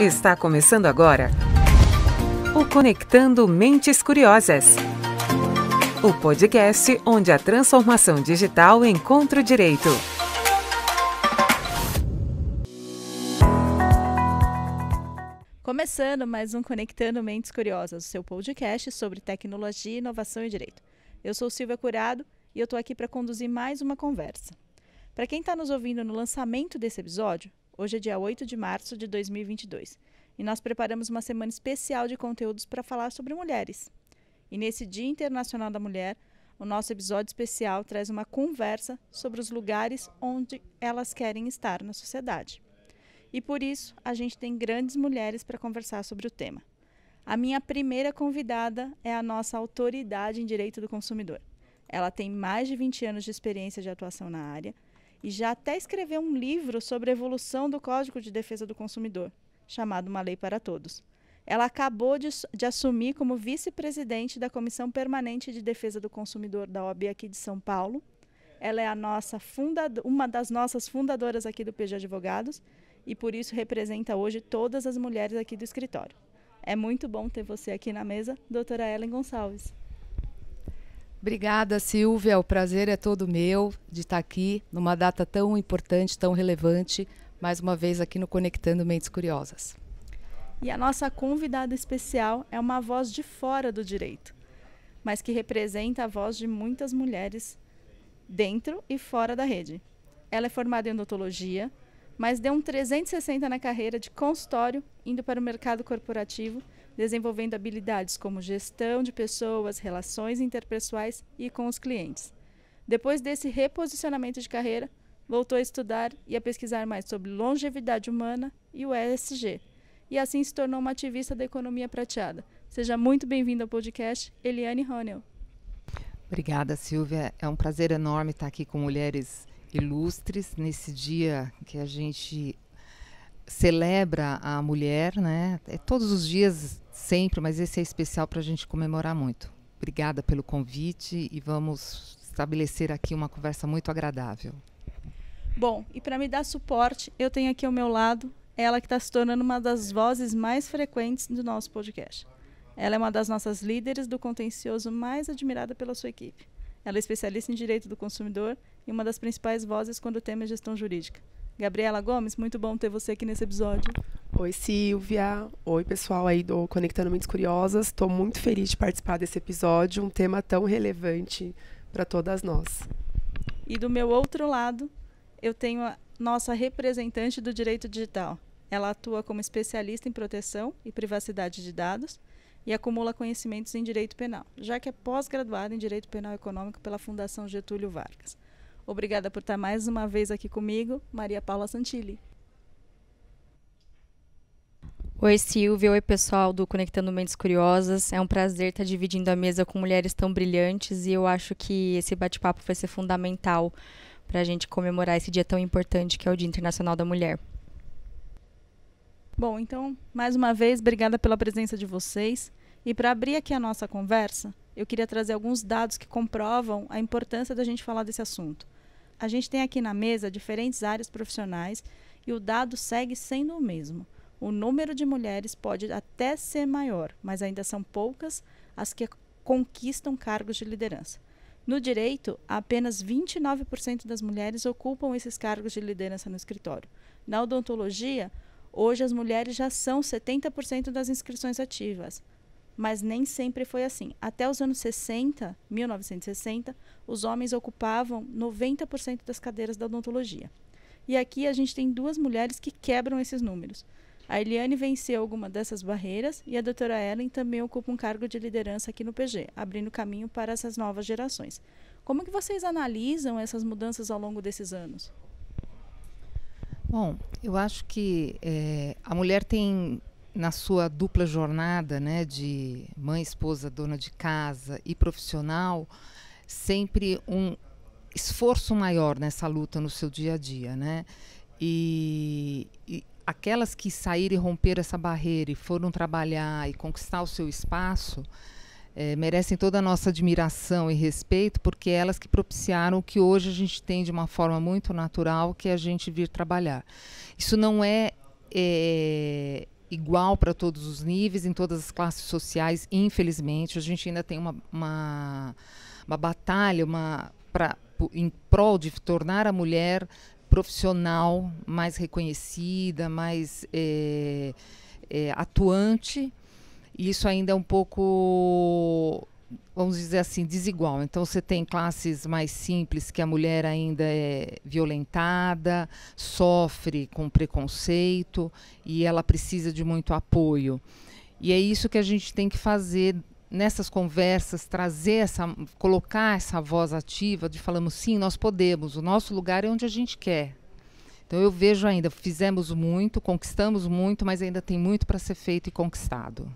Está começando agora o Conectando Mentes Curiosas. O podcast onde a transformação digital encontra o direito. Começando mais um Conectando Mentes Curiosas, o seu podcast sobre tecnologia, inovação e direito. Eu sou Silvia Curado e eu estou aqui para conduzir mais uma conversa. Para quem está nos ouvindo no lançamento desse episódio, Hoje é dia 8 de março de 2022 e nós preparamos uma semana especial de conteúdos para falar sobre mulheres. E nesse Dia Internacional da Mulher, o nosso episódio especial traz uma conversa sobre os lugares onde elas querem estar na sociedade. E por isso, a gente tem grandes mulheres para conversar sobre o tema. A minha primeira convidada é a nossa autoridade em direito do consumidor. Ela tem mais de 20 anos de experiência de atuação na área e já até escreveu um livro sobre a evolução do Código de Defesa do Consumidor, chamado Uma Lei para Todos. Ela acabou de, de assumir como vice-presidente da Comissão Permanente de Defesa do Consumidor da OAB aqui de São Paulo. Ela é a nossa fundado, uma das nossas fundadoras aqui do PG Advogados e por isso representa hoje todas as mulheres aqui do escritório. É muito bom ter você aqui na mesa, doutora Ellen Gonçalves. Obrigada, Silvia. O prazer é todo meu de estar aqui numa data tão importante, tão relevante, mais uma vez aqui no Conectando Mentes Curiosas. E a nossa convidada especial é uma voz de fora do direito, mas que representa a voz de muitas mulheres dentro e fora da rede. Ela é formada em odontologia, mas deu um 360 na carreira de consultório, indo para o mercado corporativo desenvolvendo habilidades como gestão de pessoas, relações interpessoais e com os clientes. Depois desse reposicionamento de carreira, voltou a estudar e a pesquisar mais sobre longevidade humana e o ESG. E assim se tornou uma ativista da economia prateada. Seja muito bem-vinda ao podcast Eliane Ronel. Obrigada, Silvia. É um prazer enorme estar aqui com mulheres ilustres nesse dia que a gente celebra a mulher, né? É todos os dias, sempre, mas esse é especial para a gente comemorar muito. Obrigada pelo convite e vamos estabelecer aqui uma conversa muito agradável. Bom, e para me dar suporte, eu tenho aqui ao meu lado ela que está se tornando uma das vozes mais frequentes do nosso podcast. Ela é uma das nossas líderes do contencioso mais admirada pela sua equipe. Ela é especialista em direito do consumidor e uma das principais vozes quando o tema é gestão jurídica. Gabriela Gomes, muito bom ter você aqui nesse episódio. Oi, Silvia. Oi, pessoal aí do Conectando Mentes Curiosas. Estou muito feliz de participar desse episódio, um tema tão relevante para todas nós. E do meu outro lado, eu tenho a nossa representante do direito digital. Ela atua como especialista em proteção e privacidade de dados e acumula conhecimentos em direito penal, já que é pós-graduada em direito penal econômico pela Fundação Getúlio Vargas. Obrigada por estar mais uma vez aqui comigo, Maria Paula Santilli. Oi, Silvia. Oi, pessoal do Conectando Mentes Curiosas. É um prazer estar dividindo a mesa com mulheres tão brilhantes e eu acho que esse bate-papo vai ser fundamental para a gente comemorar esse dia tão importante que é o Dia Internacional da Mulher. Bom, então, mais uma vez, obrigada pela presença de vocês. E para abrir aqui a nossa conversa, eu queria trazer alguns dados que comprovam a importância da gente falar desse assunto a gente tem aqui na mesa diferentes áreas profissionais e o dado segue sendo o mesmo. O número de mulheres pode até ser maior, mas ainda são poucas as que conquistam cargos de liderança. No direito, apenas 29% das mulheres ocupam esses cargos de liderança no escritório. Na odontologia, hoje as mulheres já são 70% das inscrições ativas mas nem sempre foi assim. Até os anos 60, 1960, os homens ocupavam 90% das cadeiras da odontologia. E aqui a gente tem duas mulheres que quebram esses números. A Eliane venceu alguma dessas barreiras e a doutora Ellen também ocupa um cargo de liderança aqui no PG, abrindo caminho para essas novas gerações. Como que vocês analisam essas mudanças ao longo desses anos? Bom, eu acho que é, a mulher tem na sua dupla jornada né, de mãe, esposa, dona de casa e profissional, sempre um esforço maior nessa luta no seu dia a dia. Né? E, e aquelas que saíram e romperam essa barreira e foram trabalhar e conquistar o seu espaço. É, merecem toda a nossa admiração e respeito, porque é elas que propiciaram o que hoje a gente tem de uma forma muito natural, que é a gente vir trabalhar. Isso não é, é igual para todos os níveis, em todas as classes sociais, infelizmente. A gente ainda tem uma, uma, uma batalha uma, pra, em prol de tornar a mulher profissional mais reconhecida, mais é, é, atuante. E isso ainda é um pouco vamos dizer assim, desigual. Então, você tem classes mais simples que a mulher ainda é violentada, sofre com preconceito e ela precisa de muito apoio. E é isso que a gente tem que fazer nessas conversas, trazer essa, colocar essa voz ativa de falamos sim, nós podemos, o nosso lugar é onde a gente quer. Então eu vejo ainda, fizemos muito, conquistamos muito, mas ainda tem muito para ser feito e conquistado.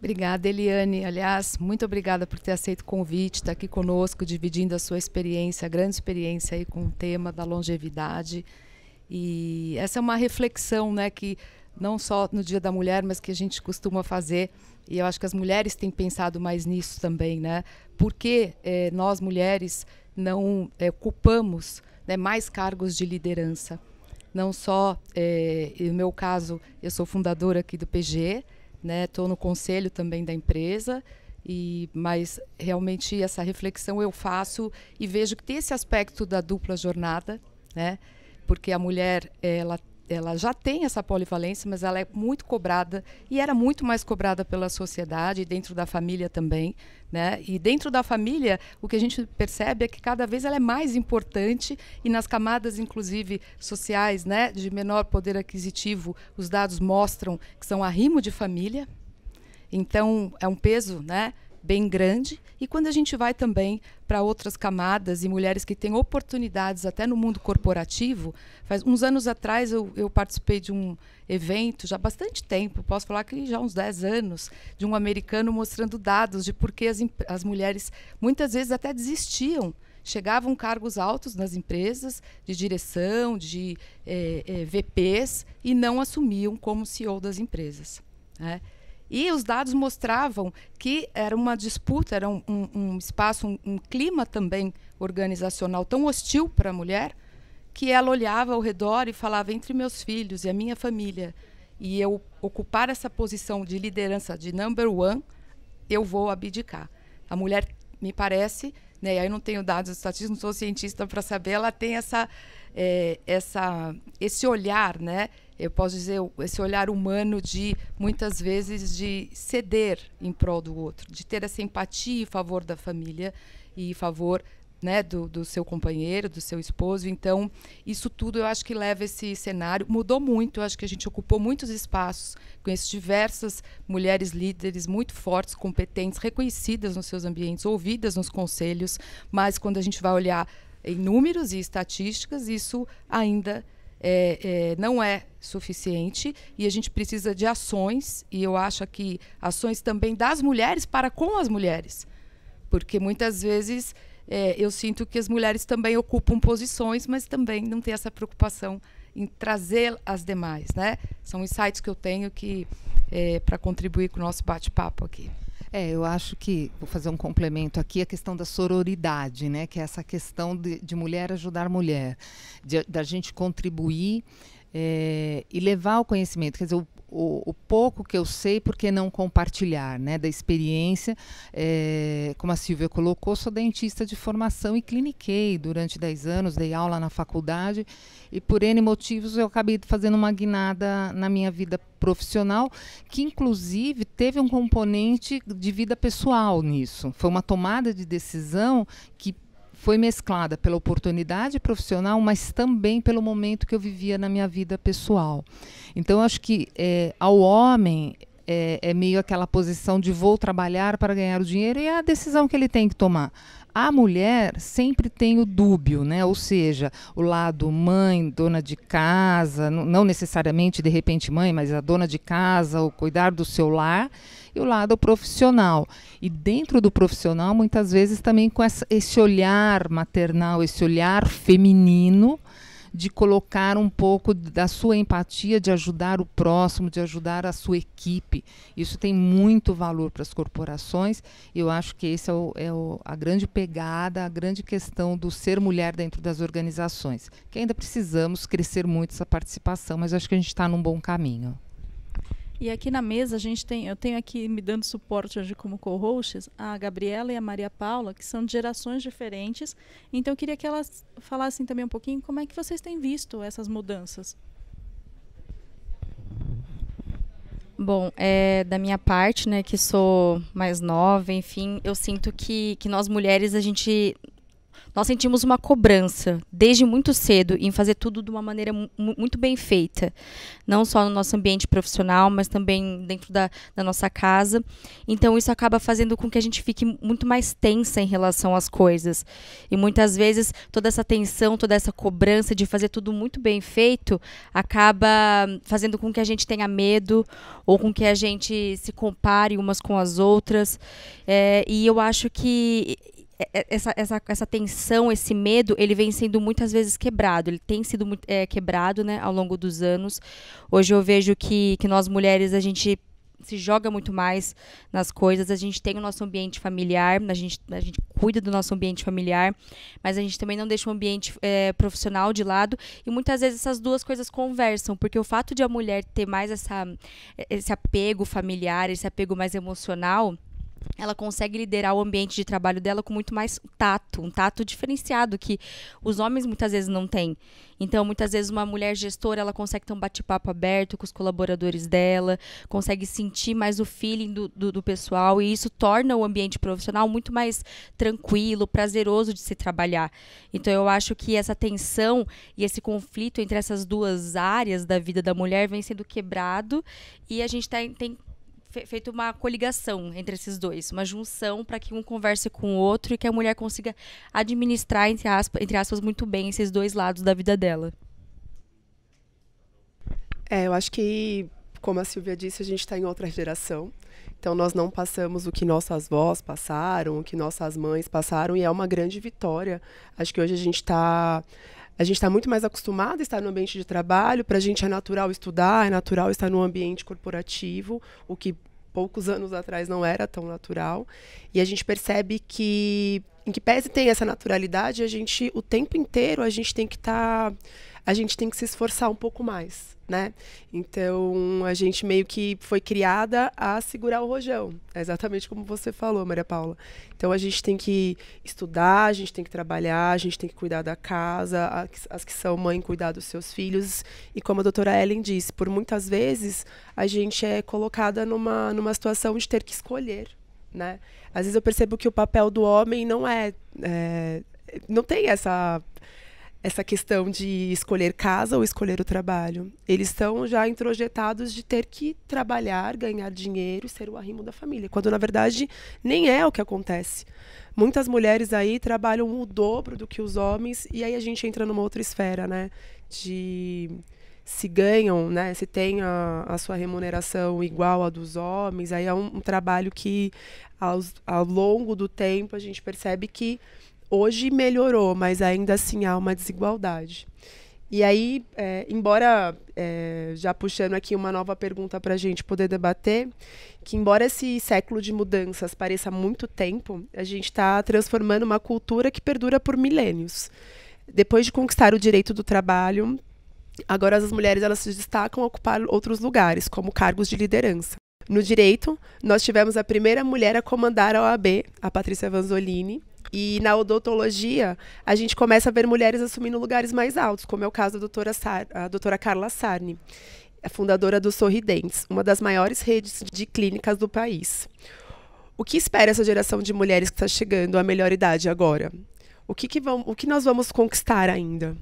Obrigada, Eliane. Aliás, muito obrigada por ter aceito o convite, estar tá aqui conosco, dividindo a sua experiência, a grande experiência aí com o tema da longevidade. E essa é uma reflexão, né, que não só no Dia da Mulher, mas que a gente costuma fazer. E eu acho que as mulheres têm pensado mais nisso também, né? Por que eh, nós mulheres não eh, ocupamos né, mais cargos de liderança? Não só, eh, no meu caso, eu sou fundadora aqui do PG, né? Estou no conselho também da empresa e mas realmente essa reflexão eu faço e vejo que tem esse aspecto da dupla jornada, né? Porque a mulher ela ela já tem essa polivalência, mas ela é muito cobrada e era muito mais cobrada pela sociedade e dentro da família também, né? E dentro da família, o que a gente percebe é que cada vez ela é mais importante e nas camadas inclusive sociais, né, de menor poder aquisitivo, os dados mostram que são arrimo de família. Então, é um peso, né? bem grande. E quando a gente vai também para outras camadas e mulheres que têm oportunidades até no mundo corporativo, faz uns anos atrás eu, eu participei de um evento, já há bastante tempo, posso falar que já há uns 10 anos, de um americano mostrando dados de por que as, as mulheres muitas vezes até desistiam chegavam cargos altos nas empresas, de direção, de eh, eh, VPs, e não assumiam como CEO das empresas. Né? E os dados mostravam que era uma disputa, era um, um, um espaço, um, um clima também organizacional tão hostil para a mulher que ela olhava ao redor e falava entre meus filhos e a minha família e eu ocupar essa posição de liderança de number one, eu vou abdicar. A mulher, me parece, né, aí não tenho dados estatísticos, não sou cientista para saber, ela tem essa, é, essa, esse olhar, né, eu posso dizer, esse olhar humano de muitas vezes de ceder em prol do outro, de ter essa empatia em favor da família e em favor né, do, do, seu companheiro, do seu esposo. Então, isso tudo eu acho que leva esse cenário. Mudou muito, eu acho que a gente ocupou muitos espaços. Conheço diversas mulheres líderes muito fortes, competentes, reconhecidas nos seus ambientes, ouvidas nos conselhos, mas quando a gente vai olhar em números e estatísticas, isso ainda é, é, não é suficiente e a gente precisa de ações, e eu acho que ações também das mulheres para com as mulheres, porque muitas vezes é, eu sinto que as mulheres também ocupam posições, mas também não tem essa preocupação em trazer as demais. Né? São insights que eu tenho que é, para contribuir com o nosso bate-papo aqui. É, eu acho que, vou fazer um complemento aqui, a questão da sororidade, né? que é essa questão de, de mulher ajudar mulher, de, da gente contribuir é, e levar o conhecimento. Quer dizer, o, o, o, pouco que eu sei, por que não compartilhar, né? Da experiência, é, como a Silvia colocou, sou dentista de formação e cliniquei durante 10 anos, dei aula na faculdade e por N motivos eu acabei fazendo uma guinada na minha vida profissional, que inclusive teve um componente de vida pessoal nisso. Foi uma tomada de decisão que foi mesclada pela oportunidade profissional, mas também pelo momento que eu vivia na minha vida pessoal. Então, acho que é, ao homem é, é meio aquela posição de vou trabalhar para ganhar o dinheiro e é a decisão que ele tem que tomar. A mulher sempre tem o dúbio, né? Ou seja, o lado mãe, dona de casa, não necessariamente de repente mãe, mas a dona de casa, o cuidar do seu lar, e o lado profissional. E dentro do profissional, muitas vezes também com essa, esse olhar maternal, esse olhar feminino de colocar um pouco da sua empatia, de ajudar o próximo, de ajudar a sua equipe. Isso tem muito valor para as corporações. Eu acho que essa é, o, é o, a grande pegada, a grande questão do ser mulher dentro das organizações, que ainda precisamos crescer muito essa participação, mas acho que a gente está num bom caminho. E aqui na mesa a gente tem, eu tenho aqui me dando suporte hoje como co-hosts, a Gabriela e a Maria Paula, que são de gerações diferentes. Então eu queria que elas falassem também um pouquinho como é que vocês têm visto essas mudanças. Bom, é, da minha parte, né, que sou mais nova, enfim, eu sinto que, que nós mulheres, a gente nós sentimos uma cobrança desde muito cedo em fazer tudo de uma maneira muito bem feita, não só no nosso ambiente profissional, mas também dentro da, da nossa casa. Então isso acaba fazendo com que a gente fique muito mais tensa em relação às coisas. E muitas vezes toda essa tensão, toda essa cobrança de fazer tudo muito bem feito acaba fazendo com que a gente tenha medo ou com que a gente se compare umas com as outras. É, e eu acho que é, é, essa, essa, essa tensão, esse medo, ele vem sendo muitas vezes quebrado. Ele tem sido muito, é, quebrado né, ao longo dos anos. Hoje eu vejo que, que nós mulheres, a gente se joga muito mais nas coisas. A gente tem o nosso ambiente familiar, a gente, a gente cuida do nosso ambiente familiar, mas a gente também não deixa o ambiente é, profissional de lado. E muitas vezes essas duas coisas conversam, porque o fato de a mulher ter mais essa, é, esse apego familiar, esse apego mais emocional ela consegue liderar o ambiente de trabalho dela com muito mais tato, um tato diferenciado que os homens muitas vezes não têm. Então, muitas vezes uma mulher gestora, ela consegue ter um bate-papo aberto com os colaboradores dela, consegue sentir mais o feeling do, do, do pessoal e isso torna o ambiente profissional muito mais tranquilo, prazeroso de se trabalhar. Então, eu acho que essa tensão e esse conflito entre essas duas áreas da vida da mulher vem sendo quebrado e a gente tá, tem feito uma coligação entre esses dois, uma junção para que um converse com o outro e que a mulher consiga administrar, entre aspas, entre aspas, muito bem esses dois lados da vida dela. É, eu acho que, como a Silvia disse, a gente está em outra geração. Então, nós não passamos o que nossas avós passaram, o que nossas mães passaram, e é uma grande vitória. Acho que hoje a gente está a gente está muito mais acostumado a estar no ambiente de trabalho, para a gente é natural estudar, é natural estar no ambiente corporativo, o que poucos anos atrás não era tão natural. E a gente percebe que, em que pese tem essa naturalidade, a gente, o tempo inteiro, a gente tem que estar. Tá a gente tem que se esforçar um pouco mais, né? Então, a gente meio que foi criada a segurar o rojão. É exatamente como você falou, Maria Paula. Então, a gente tem que estudar, a gente tem que trabalhar, a gente tem que cuidar da casa, as que são mãe cuidar dos seus filhos. E como a doutora Ellen disse, por muitas vezes a gente é colocada numa, numa situação de ter que escolher, né? Às vezes eu percebo que o papel do homem não é, é não tem essa essa questão de escolher casa ou escolher o trabalho. Eles estão já introjetados de ter que trabalhar, ganhar dinheiro e ser o arrimo da família, quando na verdade nem é o que acontece. Muitas mulheres aí trabalham o dobro do que os homens e aí a gente entra numa outra esfera, né? De se ganham, né? Se tem a, a sua remuneração igual à dos homens, aí é um, um trabalho que aos, ao longo do tempo a gente percebe que Hoje melhorou, mas ainda assim há uma desigualdade. E aí, é, embora, é, já puxando aqui uma nova pergunta para a gente poder debater, que embora esse século de mudanças pareça muito tempo, a gente está transformando uma cultura que perdura por milênios. Depois de conquistar o direito do trabalho, agora as mulheres elas se destacam a ocupar outros lugares, como cargos de liderança. No direito, nós tivemos a primeira mulher a comandar a OAB, a Patrícia Vanzolini, e na odontologia, a gente começa a ver mulheres assumindo lugares mais altos, como é o caso da doutora, Sar, a doutora Carla Sarni, fundadora do Sorridentes, uma das maiores redes de clínicas do país. O que espera essa geração de mulheres que está chegando à melhor idade agora? O que, que, vamos, o que nós vamos conquistar ainda?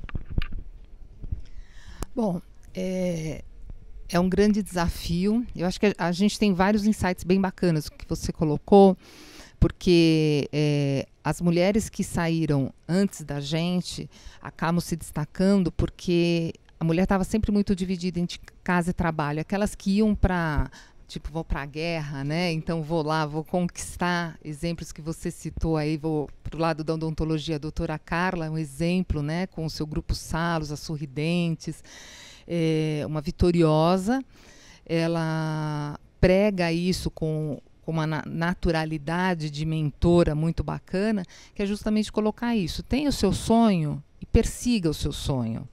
Bom, é, é um grande desafio. Eu acho que a gente tem vários insights bem bacanas que você colocou, porque é, as mulheres que saíram antes da gente acabam se destacando porque a mulher estava sempre muito dividida entre casa e trabalho. Aquelas que iam para tipo, vou para a guerra, né? Então vou lá, vou conquistar. Exemplos que você citou aí, vou para o lado da odontologia, a doutora Carla é um exemplo, né? Com o seu grupo Salos, as Sorridentes, é, uma vitoriosa. Ela prega isso com com uma naturalidade de mentora muito bacana, que é justamente colocar isso. Tenha o seu sonho e persiga o seu sonho.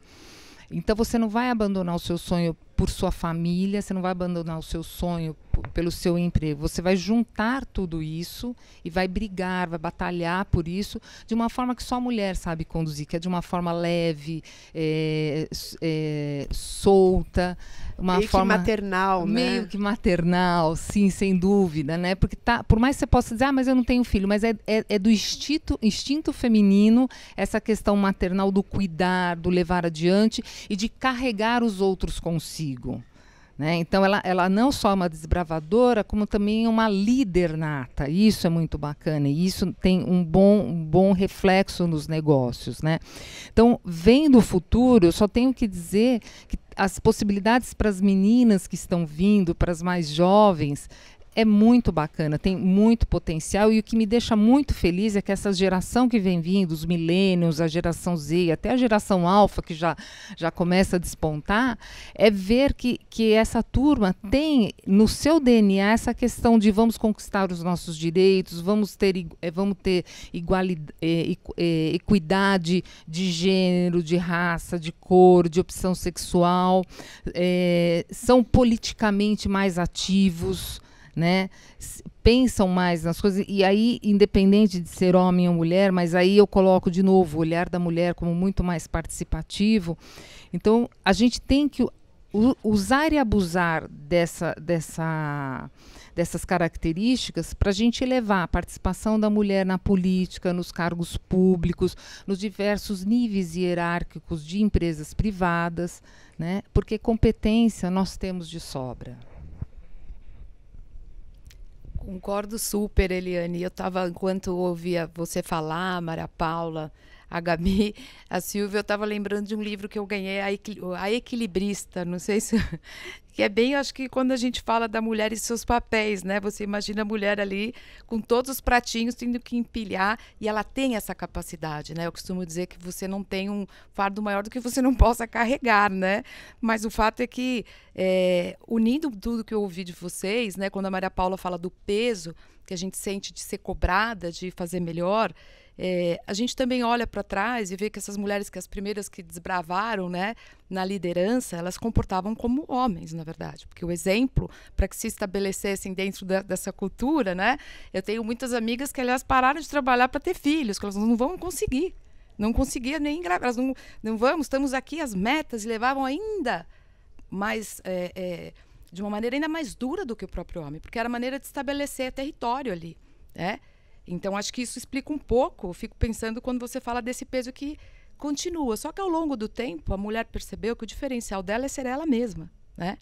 Então você não vai abandonar o seu sonho por sua família, você não vai abandonar o seu sonho pelo seu emprego. Você vai juntar tudo isso e vai brigar, vai batalhar por isso de uma forma que só a mulher sabe conduzir, que é de uma forma leve, é, é, solta, uma meio forma que maternal, né? meio né? que maternal, sim, sem dúvida, né? Porque tá, por mais que você possa dizer, ah, mas eu não tenho filho, mas é, é, é do instinto, instinto feminino essa questão maternal do cuidar, do levar adiante e de carregar os outros consigo. Né? Então, ela, ela não só é uma desbravadora, como também uma líder nata. Isso é muito bacana e isso tem um bom, um bom reflexo nos negócios. Né? Então, vendo o futuro, eu só tenho que dizer que as possibilidades para as meninas que estão vindo, para as mais jovens, é muito bacana, tem muito potencial e o que me deixa muito feliz é que essa geração que vem vindo, os milênios, a geração Z, até a geração alfa que já, já começa a despontar, é ver que, que essa turma tem no seu DNA essa questão de vamos conquistar os nossos direitos, vamos ter, eh, vamos ter igualidade, eh, eh, equidade de gênero, de raça, de cor, de opção sexual, é, são politicamente mais ativos né? Pensam mais nas coisas e aí, independente de ser homem ou mulher, mas aí eu coloco de novo o olhar da mulher como muito mais participativo. Então, a gente tem que usar e abusar dessa, dessa, dessas características para a gente elevar a participação da mulher na política, nos cargos públicos, nos diversos níveis hierárquicos de empresas privadas, né? porque competência nós temos de sobra. Concordo super, Eliane. Eu estava, enquanto ouvia você falar, Maria Paula, a Gabi, a Silvia, eu estava lembrando de um livro que eu ganhei, a, Equilibrista, não sei se. que é bem, acho que quando a gente fala da mulher e seus papéis, né? Você imagina a mulher ali com todos os pratinhos tendo que empilhar e ela tem essa capacidade, né? Eu costumo dizer que você não tem um fardo maior do que você não possa carregar, né? Mas o fato é que, é, unindo tudo que eu ouvi de vocês, né? Quando a Maria Paula fala do peso que a gente sente de ser cobrada, de fazer melhor é, a gente também olha para trás e vê que essas mulheres que as primeiras que desbravaram né, na liderança, elas comportavam como homens, na verdade. Porque o exemplo, para que se estabelecessem dentro da, dessa cultura, né, eu tenho muitas amigas que, aliás, pararam de trabalhar para ter filhos, que elas não vão conseguir. Não conseguia nem engravidar. Elas não, não vamos, estamos aqui, as metas levavam ainda mais. É, é, de uma maneira ainda mais dura do que o próprio homem, porque era a maneira de estabelecer território ali. Né? Então, acho que isso explica um pouco. Eu fico pensando quando você fala desse peso que continua. Só que ao longo do tempo, a mulher percebeu que o diferencial dela é ser ela mesma, né?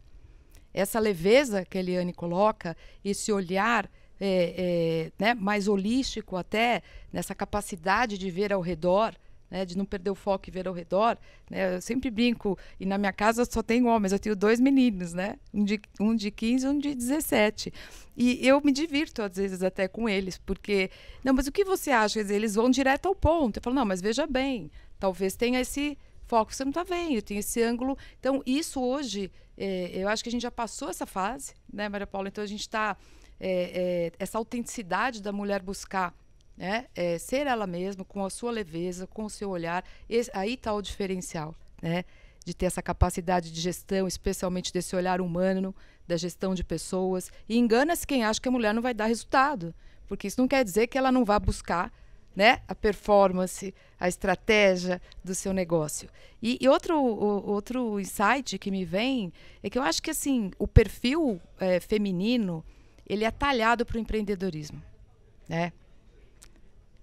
Essa leveza que a Eliane coloca, esse olhar é, é, né, mais holístico até, nessa capacidade de ver ao redor né, de não perder o foco e ver ao redor, né, eu sempre brinco, e na minha casa só tenho homens, eu tenho dois meninos, né, um de, um de 15 e um de 17. E eu me divirto, às vezes, até com eles, porque, não, mas o que você acha? eles vão direto ao ponto. Eu falo, não, mas veja bem, talvez tenha esse foco, você não está vendo, tem esse ângulo. Então, isso hoje, é, eu acho que a gente já passou essa fase, né, Maria Paula? Então, a gente está. É, é, essa autenticidade da mulher buscar né? É, ser ela mesma, com a sua leveza, com o seu olhar. Esse, aí está o diferencial, né? De ter essa capacidade de gestão, especialmente desse olhar humano, da gestão de pessoas. E engana-se quem acha que a mulher não vai dar resultado, porque isso não quer dizer que ela não vá buscar né, a performance, a estratégia do seu negócio. E, e outro, o, outro insight que me vem é que eu acho que assim o perfil é, feminino ele é talhado para o empreendedorismo. Né?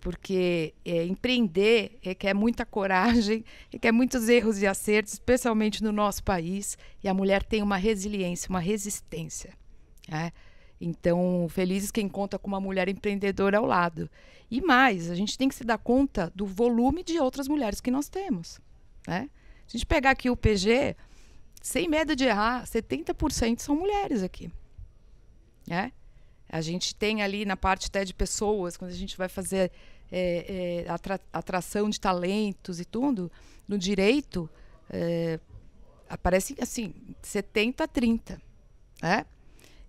porque é, empreender requer muita coragem, requer muitos erros e acertos, especialmente no nosso país, e a mulher tem uma resiliência, uma resistência. Né? Então, felizes quem conta com uma mulher empreendedora ao lado. E mais, a gente tem que se dar conta do volume de outras mulheres que nós temos. Né? Se a gente pegar aqui o PG, sem medo de errar, 70% são mulheres aqui. Né? A gente tem ali na parte até de pessoas, quando a gente vai fazer é, é, atra atração de talentos e tudo, no direito, é, aparece assim, 70 a 30. Né?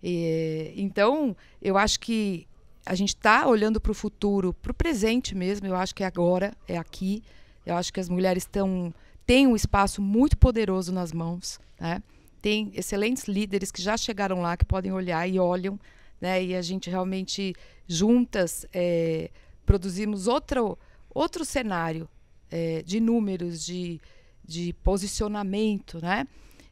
E, então, eu acho que a gente está olhando para o futuro, para o presente mesmo, eu acho que é agora, é aqui. Eu acho que as mulheres estão têm um espaço muito poderoso nas mãos. Né? Tem excelentes líderes que já chegaram lá, que podem olhar e olham né? E a gente realmente juntas é, produzimos outro outro cenário é, de números, de, de posicionamento, né?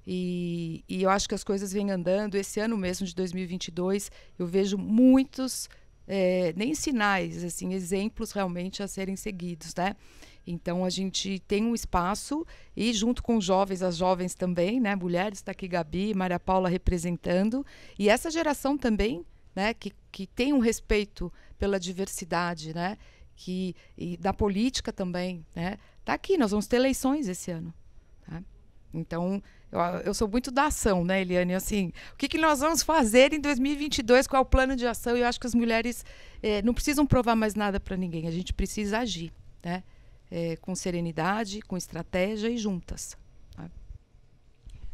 E, e, eu acho que as coisas vêm andando. Esse ano mesmo de 2022, eu vejo muitos é, nem sinais, assim, exemplos realmente a serem seguidos, né? Então a gente tem um espaço e junto com jovens, as jovens também, né? Mulheres está aqui Gabi, Maria Paula representando e essa geração também né, que, que tem um respeito pela diversidade, né, que e da política também, né, tá aqui. Nós vamos ter eleições esse ano. Tá? Então eu, eu, sou muito da ação, né, Eliane? Assim, o que, que nós vamos fazer em 2022? Qual é o plano de ação? Eu acho que as mulheres eh, não precisam provar mais nada para ninguém. A gente precisa agir, né? Eh, com serenidade, com estratégia e juntas.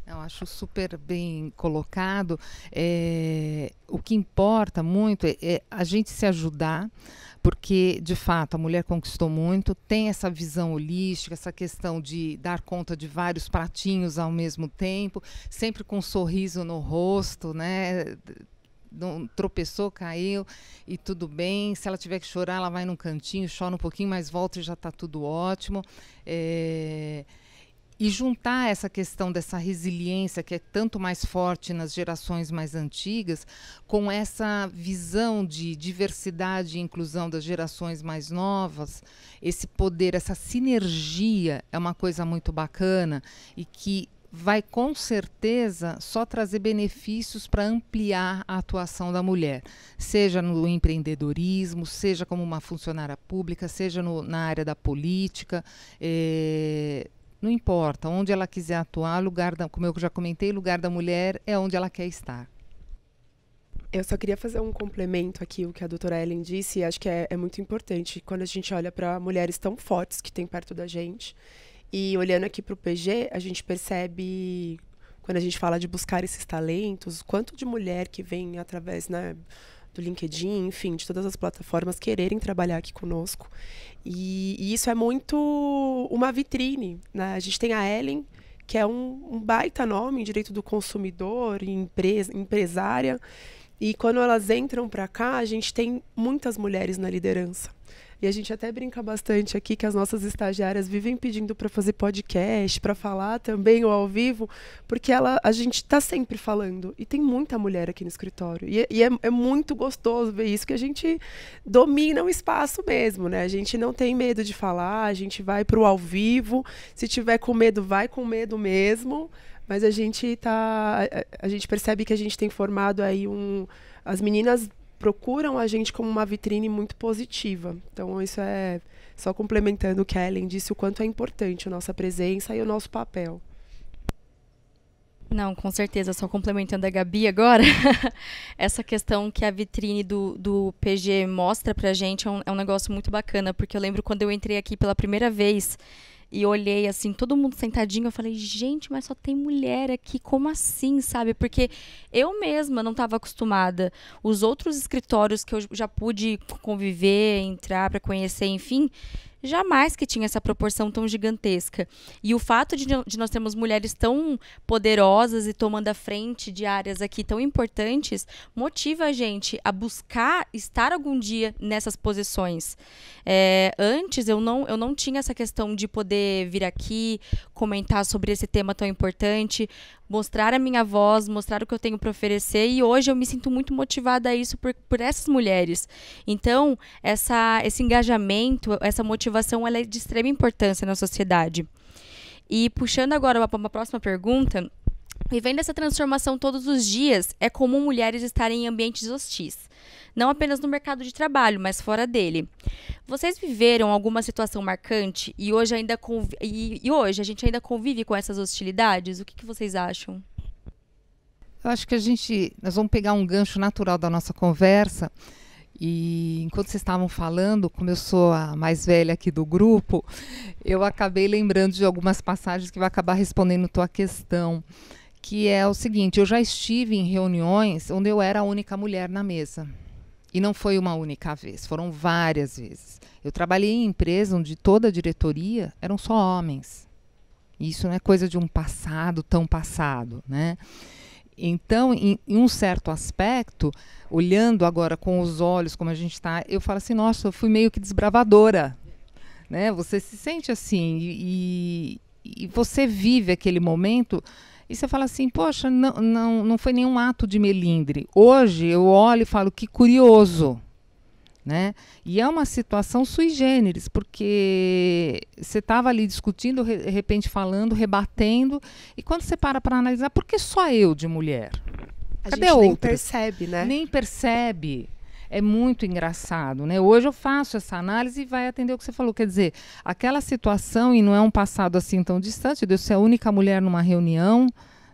Eu acho super bem colocado. É, o que importa muito é, é, a gente se ajudar, porque, de fato, a mulher conquistou muito, tem essa visão holística, essa questão de dar conta de vários pratinhos ao mesmo tempo, sempre com um sorriso no rosto, né? Não, tropeçou, caiu e tudo bem. Se ela tiver que chorar, ela vai num cantinho, chora um pouquinho, mas volta e já está tudo ótimo. É e juntar essa questão dessa resiliência, que é tanto mais forte nas gerações mais antigas, com essa visão de diversidade e inclusão das gerações mais novas, esse poder, essa sinergia é uma coisa muito bacana e que vai com certeza só trazer benefícios para ampliar a atuação da mulher, seja no empreendedorismo, seja como uma funcionária pública, seja no, na área da política. Eh, não importa, onde ela quiser atuar, lugar da, como eu já comentei, lugar da mulher é onde ela quer estar. Eu só queria fazer um complemento aqui, o que a doutora Ellen disse, e acho que é, é muito importante quando a gente olha para mulheres tão fortes que tem perto da gente. E olhando aqui para o PG, a gente percebe, quando a gente fala de buscar esses talentos, quanto de mulher que vem através, né? do LinkedIn, enfim, de todas as plataformas quererem trabalhar aqui conosco. E, e isso é muito uma vitrine. Né? A gente tem a Ellen, que é um, um baita nome em direito do consumidor, empresa, empresária. E quando elas entram para cá, a gente tem muitas mulheres na liderança. E a gente até brinca bastante aqui que as nossas estagiárias vivem pedindo para fazer podcast, para falar também ou ao vivo, porque ela, a gente está sempre falando. E tem muita mulher aqui no escritório. E, é, e é, é, muito gostoso ver isso, que a gente domina o espaço mesmo, né? A gente não tem medo de falar, a gente vai para o ao vivo. Se tiver com medo, vai com medo mesmo. Mas a gente tá. A, a gente percebe que a gente tem formado aí um. As meninas procuram a gente como uma vitrine muito positiva. Então, isso é só complementando o que a Ellen disse, o quanto é importante a nossa presença e o nosso papel. Não, com certeza. Só complementando a Gabi agora, essa questão que a vitrine do, do PG mostra pra gente é um, é um negócio muito bacana, porque eu lembro quando eu entrei aqui pela primeira vez, e olhei assim, todo mundo sentadinho, eu falei, gente, mas só tem mulher aqui, como assim, sabe? Porque eu mesma não estava acostumada. Os outros escritórios que eu já pude conviver, entrar para conhecer, enfim, jamais que tinha essa proporção tão gigantesca. E o fato de, de nós termos mulheres tão poderosas e tomando a frente de áreas aqui tão importantes motiva a gente a buscar estar algum dia nessas posições. É, antes eu não, eu não tinha essa questão de poder vir aqui comentar sobre esse tema tão importante mostrar a minha voz, mostrar o que eu tenho para oferecer e hoje eu me sinto muito motivada a isso por, por essas mulheres. Então, essa, esse engajamento, essa motivação, ela é de extrema importância na sociedade. E puxando agora para uma próxima pergunta, Vivendo essa transformação todos os dias, é comum mulheres estarem em ambientes hostis, não apenas no mercado de trabalho, mas fora dele. Vocês viveram alguma situação marcante e hoje, ainda e, e hoje a gente ainda convive com essas hostilidades? O que, que vocês acham? Eu acho que a gente. Nós vamos pegar um gancho natural da nossa conversa. E enquanto vocês estavam falando, como eu sou a mais velha aqui do grupo, eu acabei lembrando de algumas passagens que vai acabar respondendo tua questão que é o seguinte: eu já estive em reuniões onde eu era a única mulher na mesa. E não foi uma única vez, foram várias vezes. Eu trabalhei em empresa onde toda a diretoria eram só homens. Isso não é coisa de um passado tão passado, né? Então, em, em, um certo aspecto, olhando agora com os olhos como a gente está, eu falo assim: nossa, eu fui meio que desbravadora. Né? Você se sente assim e, e, e você vive aquele momento e você fala assim, poxa, não, não, não foi nenhum ato de melindre. Hoje eu olho e falo, que curioso. Né? E é uma situação sui generis, porque você estava ali discutindo, de repente falando, rebatendo, e quando você para para analisar, por que só eu de mulher? A Cadê gente outra? nem percebe, né? Nem percebe é muito engraçado, né? Hoje eu faço essa análise e vai atender o que você falou. Quer dizer, aquela situação, e não é um passado assim tão distante, de eu ser a única mulher numa reunião,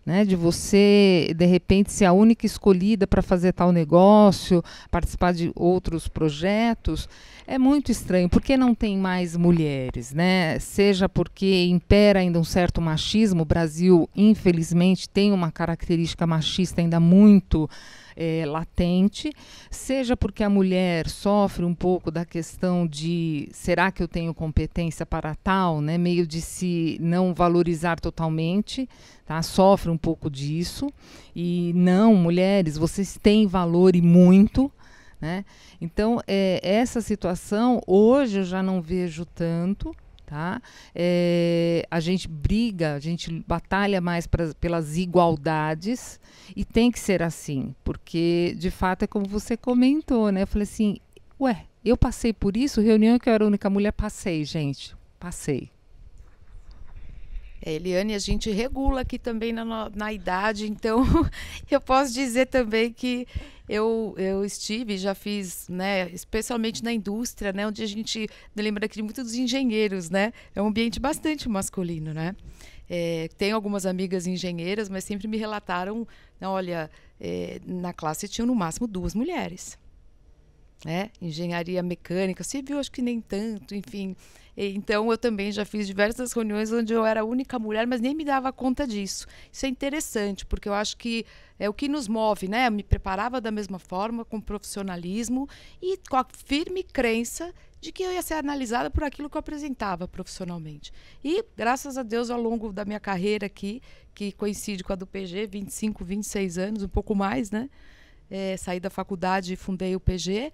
né? De você, de repente, ser a única escolhida para fazer tal negócio, participar de outros projetos. É muito estranho. Por que não tem mais mulheres, né? Seja porque impera ainda um certo machismo. O Brasil, infelizmente, tem uma característica machista ainda muito é, latente, seja porque a mulher sofre um pouco da questão de será que eu tenho competência para tal, né? meio de se não valorizar totalmente, tá? sofre um pouco disso. E não, mulheres, vocês têm valor e muito. Né? Então, é, essa situação hoje eu já não vejo tanto, Tá? É, a gente briga, a gente batalha mais pra, pelas igualdades e tem que ser assim, porque de fato é como você comentou, né? Eu falei assim, ué, eu passei por isso, reunião que eu era a única mulher, passei, gente, passei. É, Eliane, a gente regula aqui também na, na idade, então eu posso dizer também que eu, eu estive, já fiz, né, especialmente na indústria, né, onde a gente lembra aqui muito dos engenheiros, né? É um ambiente bastante masculino, né? É, tenho algumas amigas engenheiras, mas sempre me relataram, né, olha, é, na classe tinham no máximo duas mulheres. Né? Engenharia mecânica, civil acho que nem tanto, enfim. Então eu também já fiz diversas reuniões onde eu era a única mulher, mas nem me dava conta disso. Isso é interessante, porque eu acho que é o que nos move, né? Eu me preparava da mesma forma, com profissionalismo e com a firme crença de que eu ia ser analisada por aquilo que eu apresentava profissionalmente. E, graças a Deus, ao longo da minha carreira aqui, que coincide com a do PG, 25, 26 anos, um pouco mais, né? É, saí da faculdade e fundei o PG.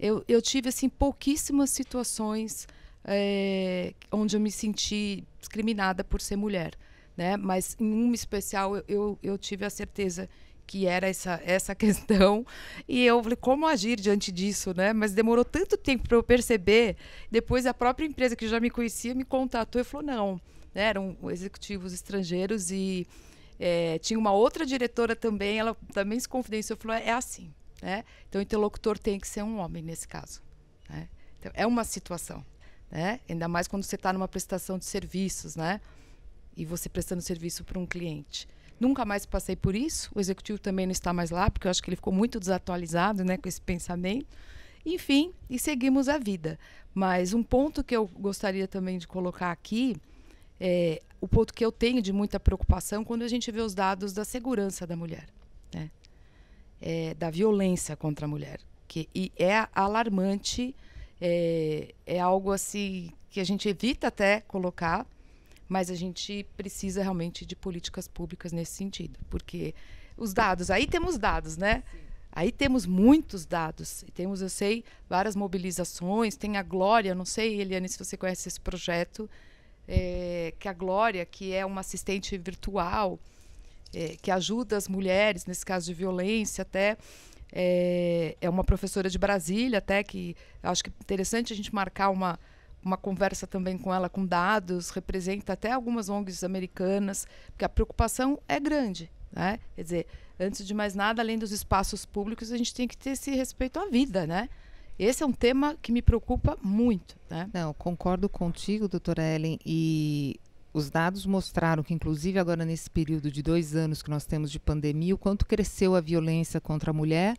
Eu, eu tive, assim, pouquíssimas situações é, onde eu me senti discriminada por ser mulher. Né? Mas em um especial eu, eu, eu tive a certeza que era essa, essa questão. E eu falei, como agir diante disso, né? Mas demorou tanto tempo para eu perceber. Depois a própria empresa que já me conhecia me contatou e falou, não. Né? Eram executivos estrangeiros e é, tinha uma outra diretora também, ela também se confidenciou, falou, é assim, né? Então o interlocutor tem que ser um homem nesse caso, né? Então, é uma situação né? Ainda mais quando você está numa prestação de serviços, né? E você prestando serviço para um cliente. Nunca mais passei por isso. O executivo também não está mais lá, porque eu acho que ele ficou muito desatualizado, né, com esse pensamento. Enfim, e seguimos a vida. Mas um ponto que eu gostaria também de colocar aqui é o ponto que eu tenho de muita preocupação é quando a gente vê os dados da segurança da mulher, né? É, da violência contra a mulher, que e é alarmante é, é algo assim que a gente evita até colocar, mas a gente precisa realmente de políticas públicas nesse sentido, porque os dados, aí temos dados, né? Sim. Aí temos muitos dados, temos, eu sei, várias mobilizações, tem a Glória, não sei, Eliane, se você conhece esse projeto, é, que a Glória, que é uma assistente virtual, é, que ajuda as mulheres, nesse caso de violência até, é, é uma professora de Brasília, até que acho que é interessante a gente marcar uma, uma conversa também com ela com dados, representa até algumas ONGs americanas, porque a preocupação é grande. Né? Quer dizer, antes de mais nada, além dos espaços públicos, a gente tem que ter esse respeito à vida, né? Esse é um tema que me preocupa muito. Né? Não, concordo contigo, doutora Ellen, e os dados mostraram que, inclusive agora nesse período de dois anos que nós temos de pandemia, o quanto cresceu a violência contra a mulher,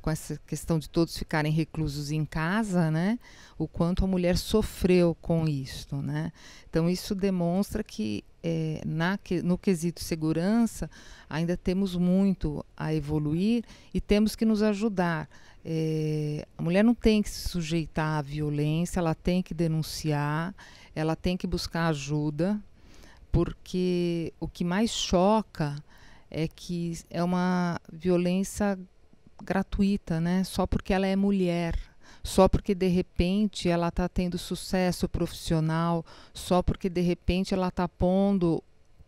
com essa questão de todos ficarem reclusos em casa, né? O quanto a mulher sofreu com isso, né? Então isso demonstra que é, na, no quesito segurança ainda temos muito a evoluir e temos que nos ajudar. É, a mulher não tem que se sujeitar à violência, ela tem que denunciar, ela tem que buscar ajuda, porque o que mais choca é que é uma violência gratuita, né? Só porque ela é mulher, só porque de repente ela está tendo sucesso profissional, só porque de repente ela está pondo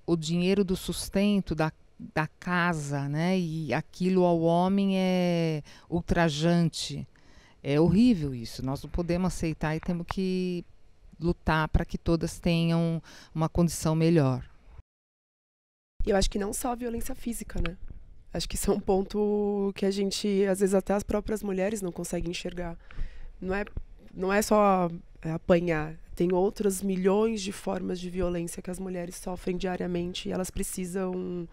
o dinheiro do sustento da, da casa, né? E aquilo ao homem é ultrajante. É horrível isso. Nós não podemos aceitar e temos que lutar para que todas tenham uma condição melhor. E eu acho que não só a violência física, né? Acho que isso é um ponto que a gente, às vezes até as próprias mulheres não conseguem enxergar. Não é, não é só apanhar. Tem outras milhões de formas de violência que as mulheres sofrem diariamente e elas precisam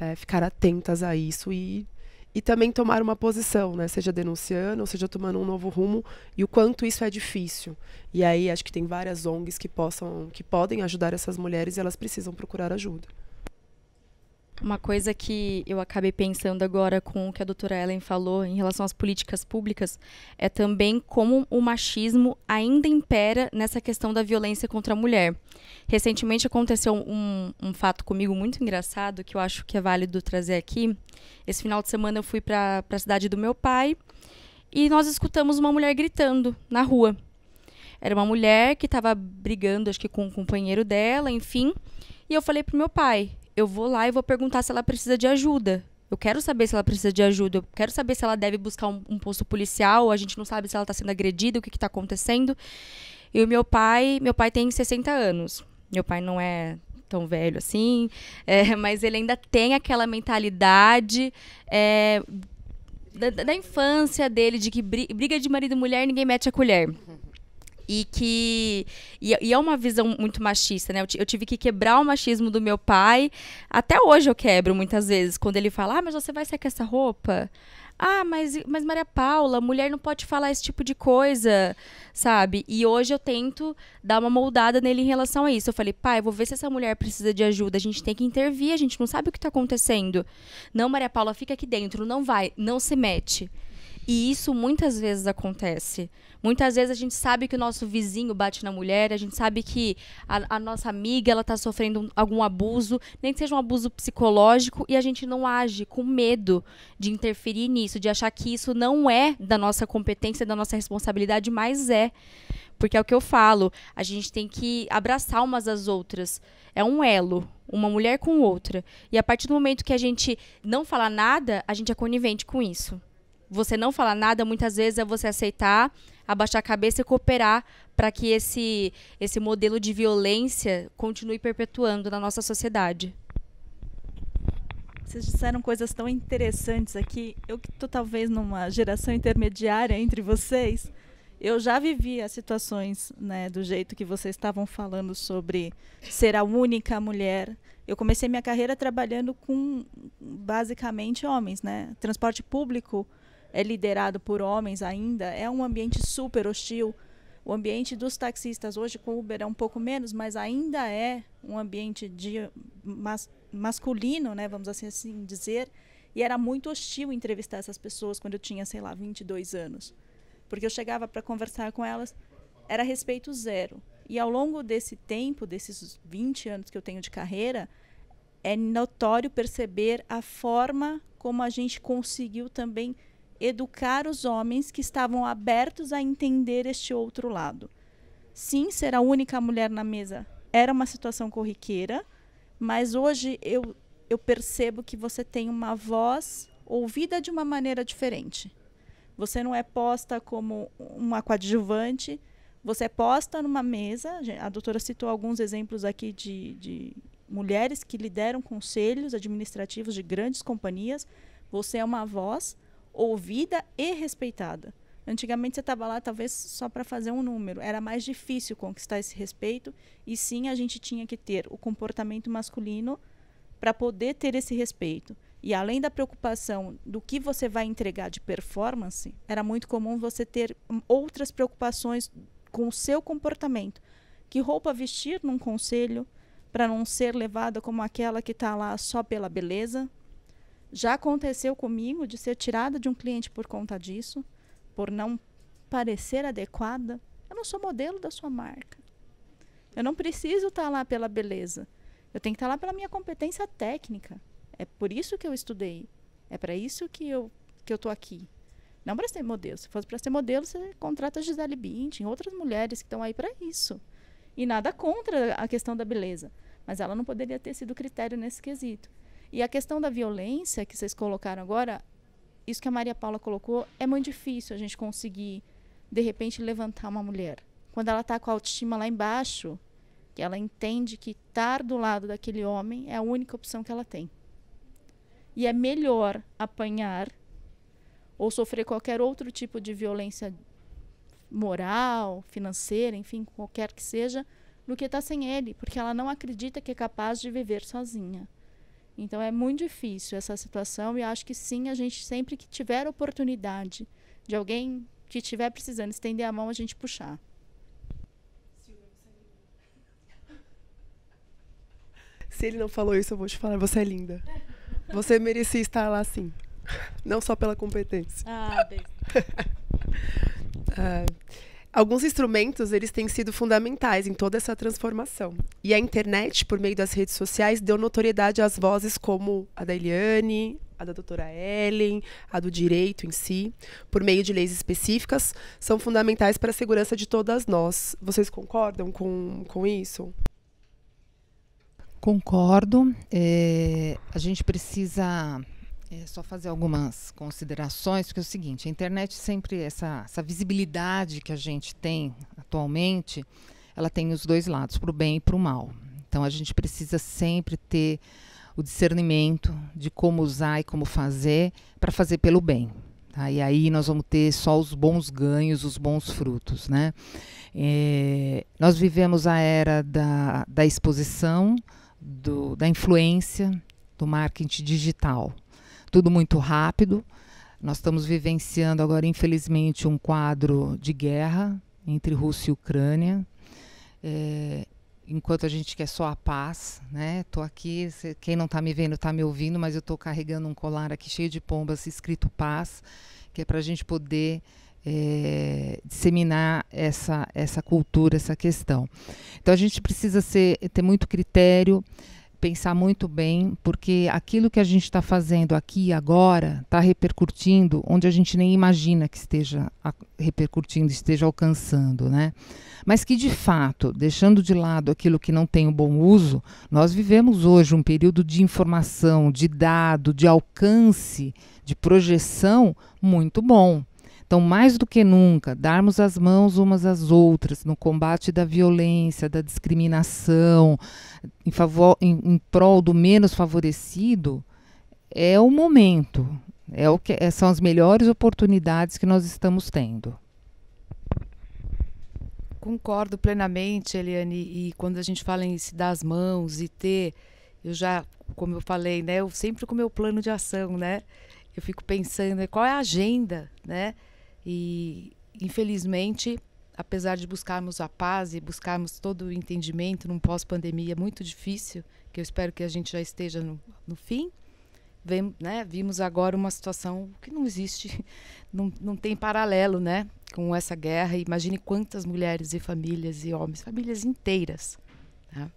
é, ficar atentas a isso e e também tomar uma posição, né? Seja denunciando, ou seja tomando um novo rumo e o quanto isso é difícil. E aí acho que tem várias ONGs que possam, que podem ajudar essas mulheres e elas precisam procurar ajuda. Uma coisa que eu acabei pensando agora com o que a doutora Ellen falou em relação às políticas públicas é também como o machismo ainda impera nessa questão da violência contra a mulher. Recentemente aconteceu um, um fato comigo muito engraçado que eu acho que é válido trazer aqui. Esse final de semana eu fui para a cidade do meu pai e nós escutamos uma mulher gritando na rua. Era uma mulher que estava brigando, acho que com o um companheiro dela, enfim. E eu falei pro meu pai: eu vou lá e vou perguntar se ela precisa de ajuda. Eu quero saber se ela precisa de ajuda, eu quero saber se ela deve buscar um, um posto policial, a gente não sabe se ela está sendo agredida, o que está acontecendo. E o meu pai, meu pai tem 60 anos. Meu pai não é tão velho assim, é, mas ele ainda tem aquela mentalidade é, da, da, infância dele, de que briga de marido e mulher, ninguém mete a colher e que e, e, é uma visão muito machista, né? Eu, eu, tive que quebrar o machismo do meu pai. Até hoje eu quebro muitas vezes quando ele fala: "Ah, mas você vai sair com essa roupa?" Ah, mas, mas Maria Paula, mulher não pode falar esse tipo de coisa, sabe? E hoje eu tento dar uma moldada nele em relação a isso. Eu falei, pai, eu vou ver se essa mulher precisa de ajuda. A gente tem que intervir, a gente não sabe o que está acontecendo. Não, Maria Paula, fica aqui dentro, não vai, não se mete. E isso muitas vezes acontece. Muitas vezes a gente sabe que o nosso vizinho bate na mulher, a gente sabe que a, a nossa amiga ela está sofrendo um, algum abuso, nem que seja um abuso psicológico, e a gente não age com medo de interferir nisso, de achar que isso não é da nossa competência, da nossa responsabilidade, mas é. Porque é o que eu falo, a gente tem que abraçar umas às outras. É um elo, uma mulher com outra. E a partir do momento que a gente não fala nada, a gente é conivente com isso você não falar nada, muitas vezes é você aceitar, abaixar a cabeça e cooperar para que esse, esse modelo de violência continue perpetuando na nossa sociedade. Vocês disseram coisas tão interessantes aqui. Eu que estou talvez numa geração intermediária entre vocês, eu já vivi as situações né, do jeito que vocês estavam falando sobre ser a única mulher. Eu comecei minha carreira trabalhando com basicamente homens, né? Transporte público, é liderado por homens ainda, é um ambiente super hostil. O ambiente dos taxistas hoje com Uber é um pouco menos, mas ainda é um ambiente de mas, masculino, né, vamos assim, assim dizer, e era muito hostil entrevistar essas pessoas quando eu tinha, sei lá, 22 anos. Porque eu chegava para conversar com elas, era respeito zero. E ao longo desse tempo, desses 20 anos que eu tenho de carreira, é notório perceber a forma como a gente conseguiu também educar os homens que estavam abertos a entender este outro lado. Sim, ser a única mulher na mesa era uma situação corriqueira, mas hoje eu, eu percebo que você tem uma voz ouvida de uma maneira diferente. Você não é posta como uma coadjuvante, você é posta numa mesa. A doutora citou alguns exemplos aqui de, de mulheres que lideram conselhos administrativos de grandes companhias. Você é uma voz ouvida e respeitada. Antigamente você estava lá talvez só para fazer um número, era mais difícil conquistar esse respeito e sim a gente tinha que ter o comportamento masculino para poder ter esse respeito. E além da preocupação do que você vai entregar de performance, era muito comum você ter outras preocupações com o seu comportamento. Que roupa vestir num conselho para não ser levada como aquela que está lá só pela beleza, já aconteceu comigo de ser tirada de um cliente por conta disso, por não parecer adequada. Eu não sou modelo da sua marca. Eu não preciso estar tá lá pela beleza. Eu tenho que estar tá lá pela minha competência técnica. É por isso que eu estudei. É para isso que eu que eu tô aqui. Não para ser modelo. Se fosse para ser modelo, você contrata Gisele Bündchen, outras mulheres que estão aí para isso. E nada contra a questão da beleza, mas ela não poderia ter sido critério nesse quesito. E a questão da violência que vocês colocaram agora, isso que a Maria Paula colocou, é muito difícil a gente conseguir, de repente, levantar uma mulher. Quando ela está com a autoestima lá embaixo, que ela entende que estar tá do lado daquele homem é a única opção que ela tem. E é melhor apanhar ou sofrer qualquer outro tipo de violência moral, financeira, enfim, qualquer que seja, do que estar tá sem ele, porque ela não acredita que é capaz de viver sozinha. Então é muito difícil essa situação e acho que sim, a gente sempre que tiver oportunidade de alguém que estiver precisando estender a mão, a gente puxar. Se ele não falou isso, eu vou te falar, você é linda. Você merecia estar lá sim. Não só pela competência. Ah, bem. ah, Alguns instrumentos eles têm sido fundamentais em toda essa transformação. E a internet, por meio das redes sociais, deu notoriedade às vozes como a da Eliane, a da doutora Ellen, a do direito em si, por meio de leis específicas, são fundamentais para a segurança de todas nós. Vocês concordam com, com isso? Concordo. É, a gente precisa é só fazer algumas considerações, porque é o seguinte, a internet sempre, essa, essa visibilidade que a gente tem atualmente, ela tem os dois lados, para o bem e para o mal. Então a gente precisa sempre ter o discernimento de como usar e como fazer para fazer pelo bem. Tá? E aí nós vamos ter só os bons ganhos, os bons frutos. Né? É, nós vivemos a era da, da exposição, do, da influência, do marketing digital tudo muito rápido. Nós estamos vivenciando agora, infelizmente, um quadro de guerra entre Rússia e Ucrânia. É, enquanto a gente quer só a paz, né? Tô aqui, cê, quem não está me vendo está me ouvindo, mas eu estou carregando um colar aqui cheio de pombas escrito paz, que é para a gente poder é, disseminar essa essa cultura, essa questão. Então a gente precisa ser, ter muito critério pensar muito bem, porque aquilo que a gente está fazendo aqui agora está repercutindo onde a gente nem imagina que esteja repercutindo, esteja alcançando, né? Mas que de fato, deixando de lado aquilo que não tem o um bom uso, nós vivemos hoje um período de informação, de dado, de alcance, de projeção muito bom. Então, mais do que nunca, darmos as mãos umas às outras no combate da violência, da discriminação, em, favor, em, em prol do menos favorecido, é o momento, é o que, é, são as melhores oportunidades que nós estamos tendo. Concordo plenamente, Eliane, e quando a gente fala em se dar as mãos e ter, eu já, como eu falei, né, eu sempre com o meu plano de ação, né, eu fico pensando né, qual é a agenda, né, e, infelizmente, apesar de buscarmos a paz e buscarmos todo o entendimento num pós-pandemia muito difícil, que eu espero que a gente já esteja no, no fim, vem, né, vimos agora uma situação que não existe, não, não tem paralelo né, com essa guerra. Imagine quantas mulheres e famílias e homens, famílias inteiras. Né?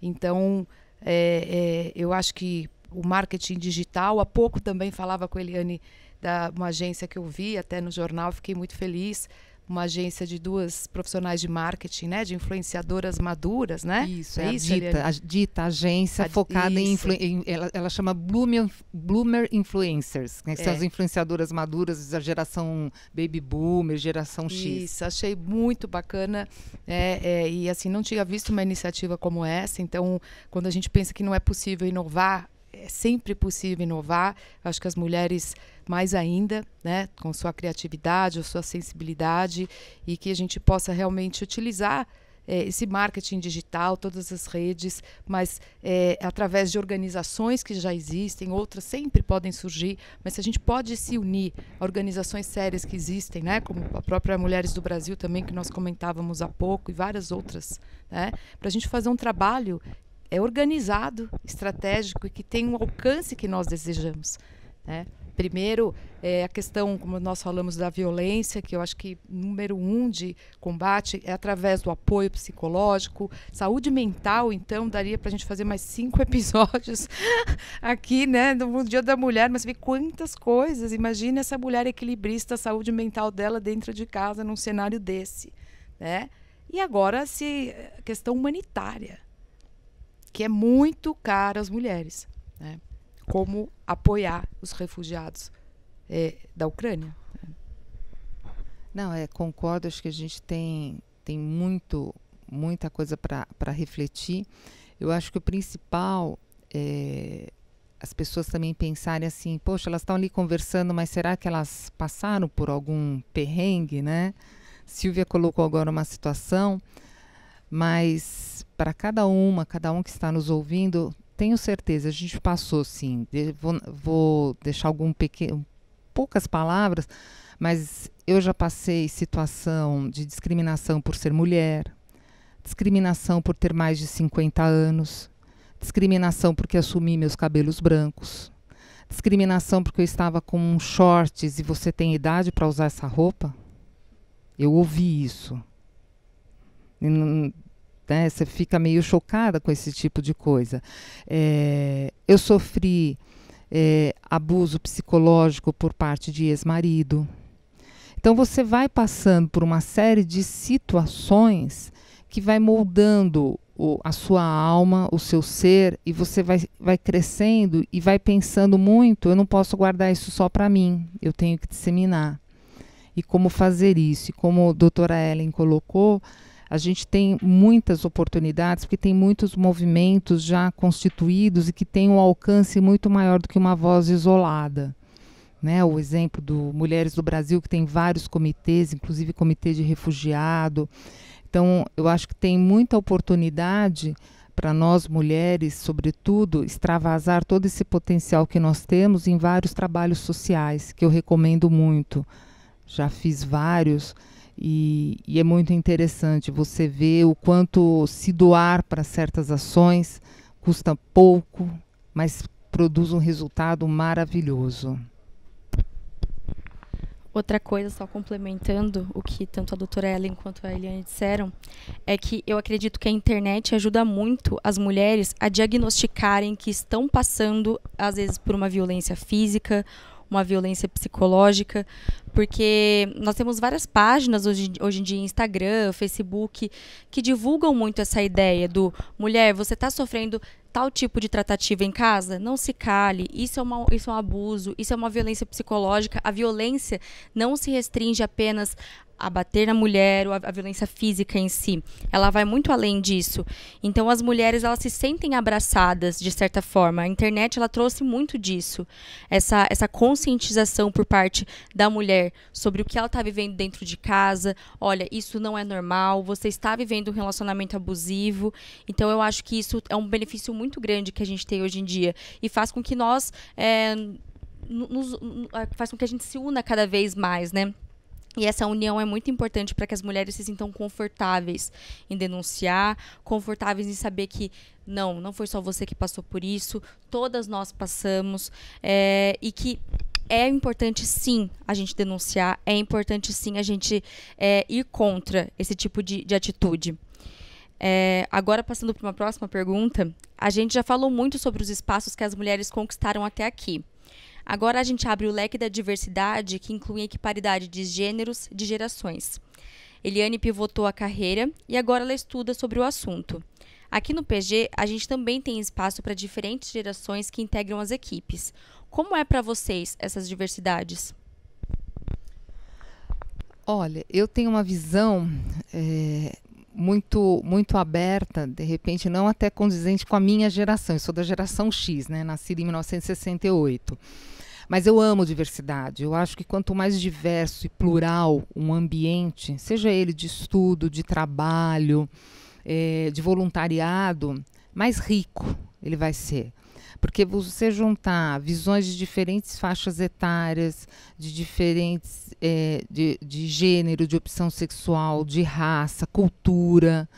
Então, é, é, eu acho que o marketing digital, há pouco também falava com a Eliane da uma agência que eu vi até no jornal, fiquei muito feliz. Uma agência de duas profissionais de marketing, né? De influenciadoras maduras, né? Isso, é, é isso, a, dita, a dita agência a, focada isso. em, em ela, ela, chama Bloomer, Bloomer Influencers, né, que é. são as influenciadoras maduras da geração Baby Boomer, geração X. Isso, achei muito bacana. É, é, e assim, não tinha visto uma iniciativa como essa. Então, quando a gente pensa que não é possível inovar é sempre possível inovar. Acho que as mulheres mais ainda, né, com sua criatividade, a sua sensibilidade e que a gente possa realmente utilizar é, esse marketing digital, todas as redes, mas é, através de organizações que já existem, outras sempre podem surgir, mas se a gente pode se unir a organizações sérias que existem, né, como a própria Mulheres do Brasil também, que nós comentávamos há pouco, e várias outras, né, para a gente fazer um trabalho é organizado, estratégico e que tem um alcance que nós desejamos. Né? Primeiro, é a questão, como nós falamos, da violência, que eu acho que número um de combate é através do apoio psicológico. Saúde mental, então, daria para a gente fazer mais cinco episódios aqui, né, no Dia da Mulher, mas ver quantas coisas. Imagina essa mulher equilibrista, a saúde mental dela dentro de casa, num cenário desse. Né? E agora, se eh, questão humanitária que é muito caro às mulheres. Né? Como apoiar os refugiados é, da Ucrânia. Né? Não, é, concordo, acho que a gente tem, tem muito, muita coisa para refletir. Eu acho que o principal é as pessoas também pensarem assim, poxa, elas estão ali conversando, mas será que elas passaram por algum perrengue, né? Silvia colocou agora uma situação, mas para cada uma, cada um que está nos ouvindo, tenho certeza, a gente passou sim. Vou, vou deixar algum pequeno, poucas palavras, mas eu já passei situação de discriminação por ser mulher, discriminação por ter mais de 50 anos, discriminação porque assumi meus cabelos brancos, discriminação porque eu estava com shorts e você tem idade para usar essa roupa. Eu ouvi isso. Né? Você fica meio chocada com esse tipo de coisa. É, eu sofri é, abuso psicológico por parte de ex-marido. Então você vai passando por uma série de situações que vai moldando o, a sua alma, o seu ser, e você vai, vai crescendo e vai pensando muito. Eu não posso guardar isso só para mim, eu tenho que disseminar. E como fazer isso? E como a doutora Ellen colocou, a gente tem muitas oportunidades, porque tem muitos movimentos já constituídos e que têm um alcance muito maior do que uma voz isolada. Né, o exemplo do Mulheres do Brasil, que tem vários comitês, inclusive comitê de refugiado. Então, eu acho que tem muita oportunidade para nós mulheres, sobretudo, extravasar todo esse potencial que nós temos em vários trabalhos sociais, que eu recomendo muito. Já fiz vários e, e é muito interessante você ver o quanto se doar para certas ações custa pouco, mas produz um resultado maravilhoso. Outra coisa, só complementando o que tanto a doutora Ellen quanto a Eliane disseram, é que eu acredito que a internet ajuda muito as mulheres a diagnosticarem que estão passando, às vezes, por uma violência física uma violência psicológica, porque nós temos várias páginas hoje, hoje em dia, Instagram, Facebook, que divulgam muito essa ideia do mulher, você está sofrendo tal tipo de tratativa em casa, não se cale, isso é, uma, isso é um abuso, isso é uma violência psicológica. A violência não se restringe apenas a bater na mulher, ou a, a, violência física em si. Ela vai muito além disso. Então as mulheres elas se sentem abraçadas de certa forma. A internet ela trouxe muito disso, essa essa conscientização por parte da mulher sobre o que ela está vivendo dentro de casa. Olha, isso não é normal. Você está vivendo um relacionamento abusivo. Então eu acho que isso é um benefício muito grande que a gente tem hoje em dia e faz com que nós é, nos, faz com que a gente se una cada vez mais, né? E essa união é muito importante para que as mulheres se sintam confortáveis em denunciar, confortáveis em saber que não, não foi só você que passou por isso, todas nós passamos, é, e que é importante sim a gente denunciar, é importante sim a gente é, ir contra esse tipo de, de atitude. É, agora, passando para uma próxima pergunta, a gente já falou muito sobre os espaços que as mulheres conquistaram até aqui. Agora a gente abre o leque da diversidade, que inclui a equiparidade de gêneros, de gerações. Eliane pivotou a carreira e agora ela estuda sobre o assunto. Aqui no PG, a gente também tem espaço para diferentes gerações que integram as equipes. Como é para vocês essas diversidades? Olha, eu tenho uma visão é, muito muito aberta, de repente não até condizente com a minha geração. Eu sou da geração X, né? Nascida em 1968. Mas eu amo diversidade. Eu acho que quanto mais diverso e plural um ambiente, seja ele de estudo, de trabalho, é, de voluntariado, mais rico ele vai ser. Porque você juntar visões de diferentes faixas etárias, de diferentes é, de, de gênero, de opção sexual, de raça, cultura,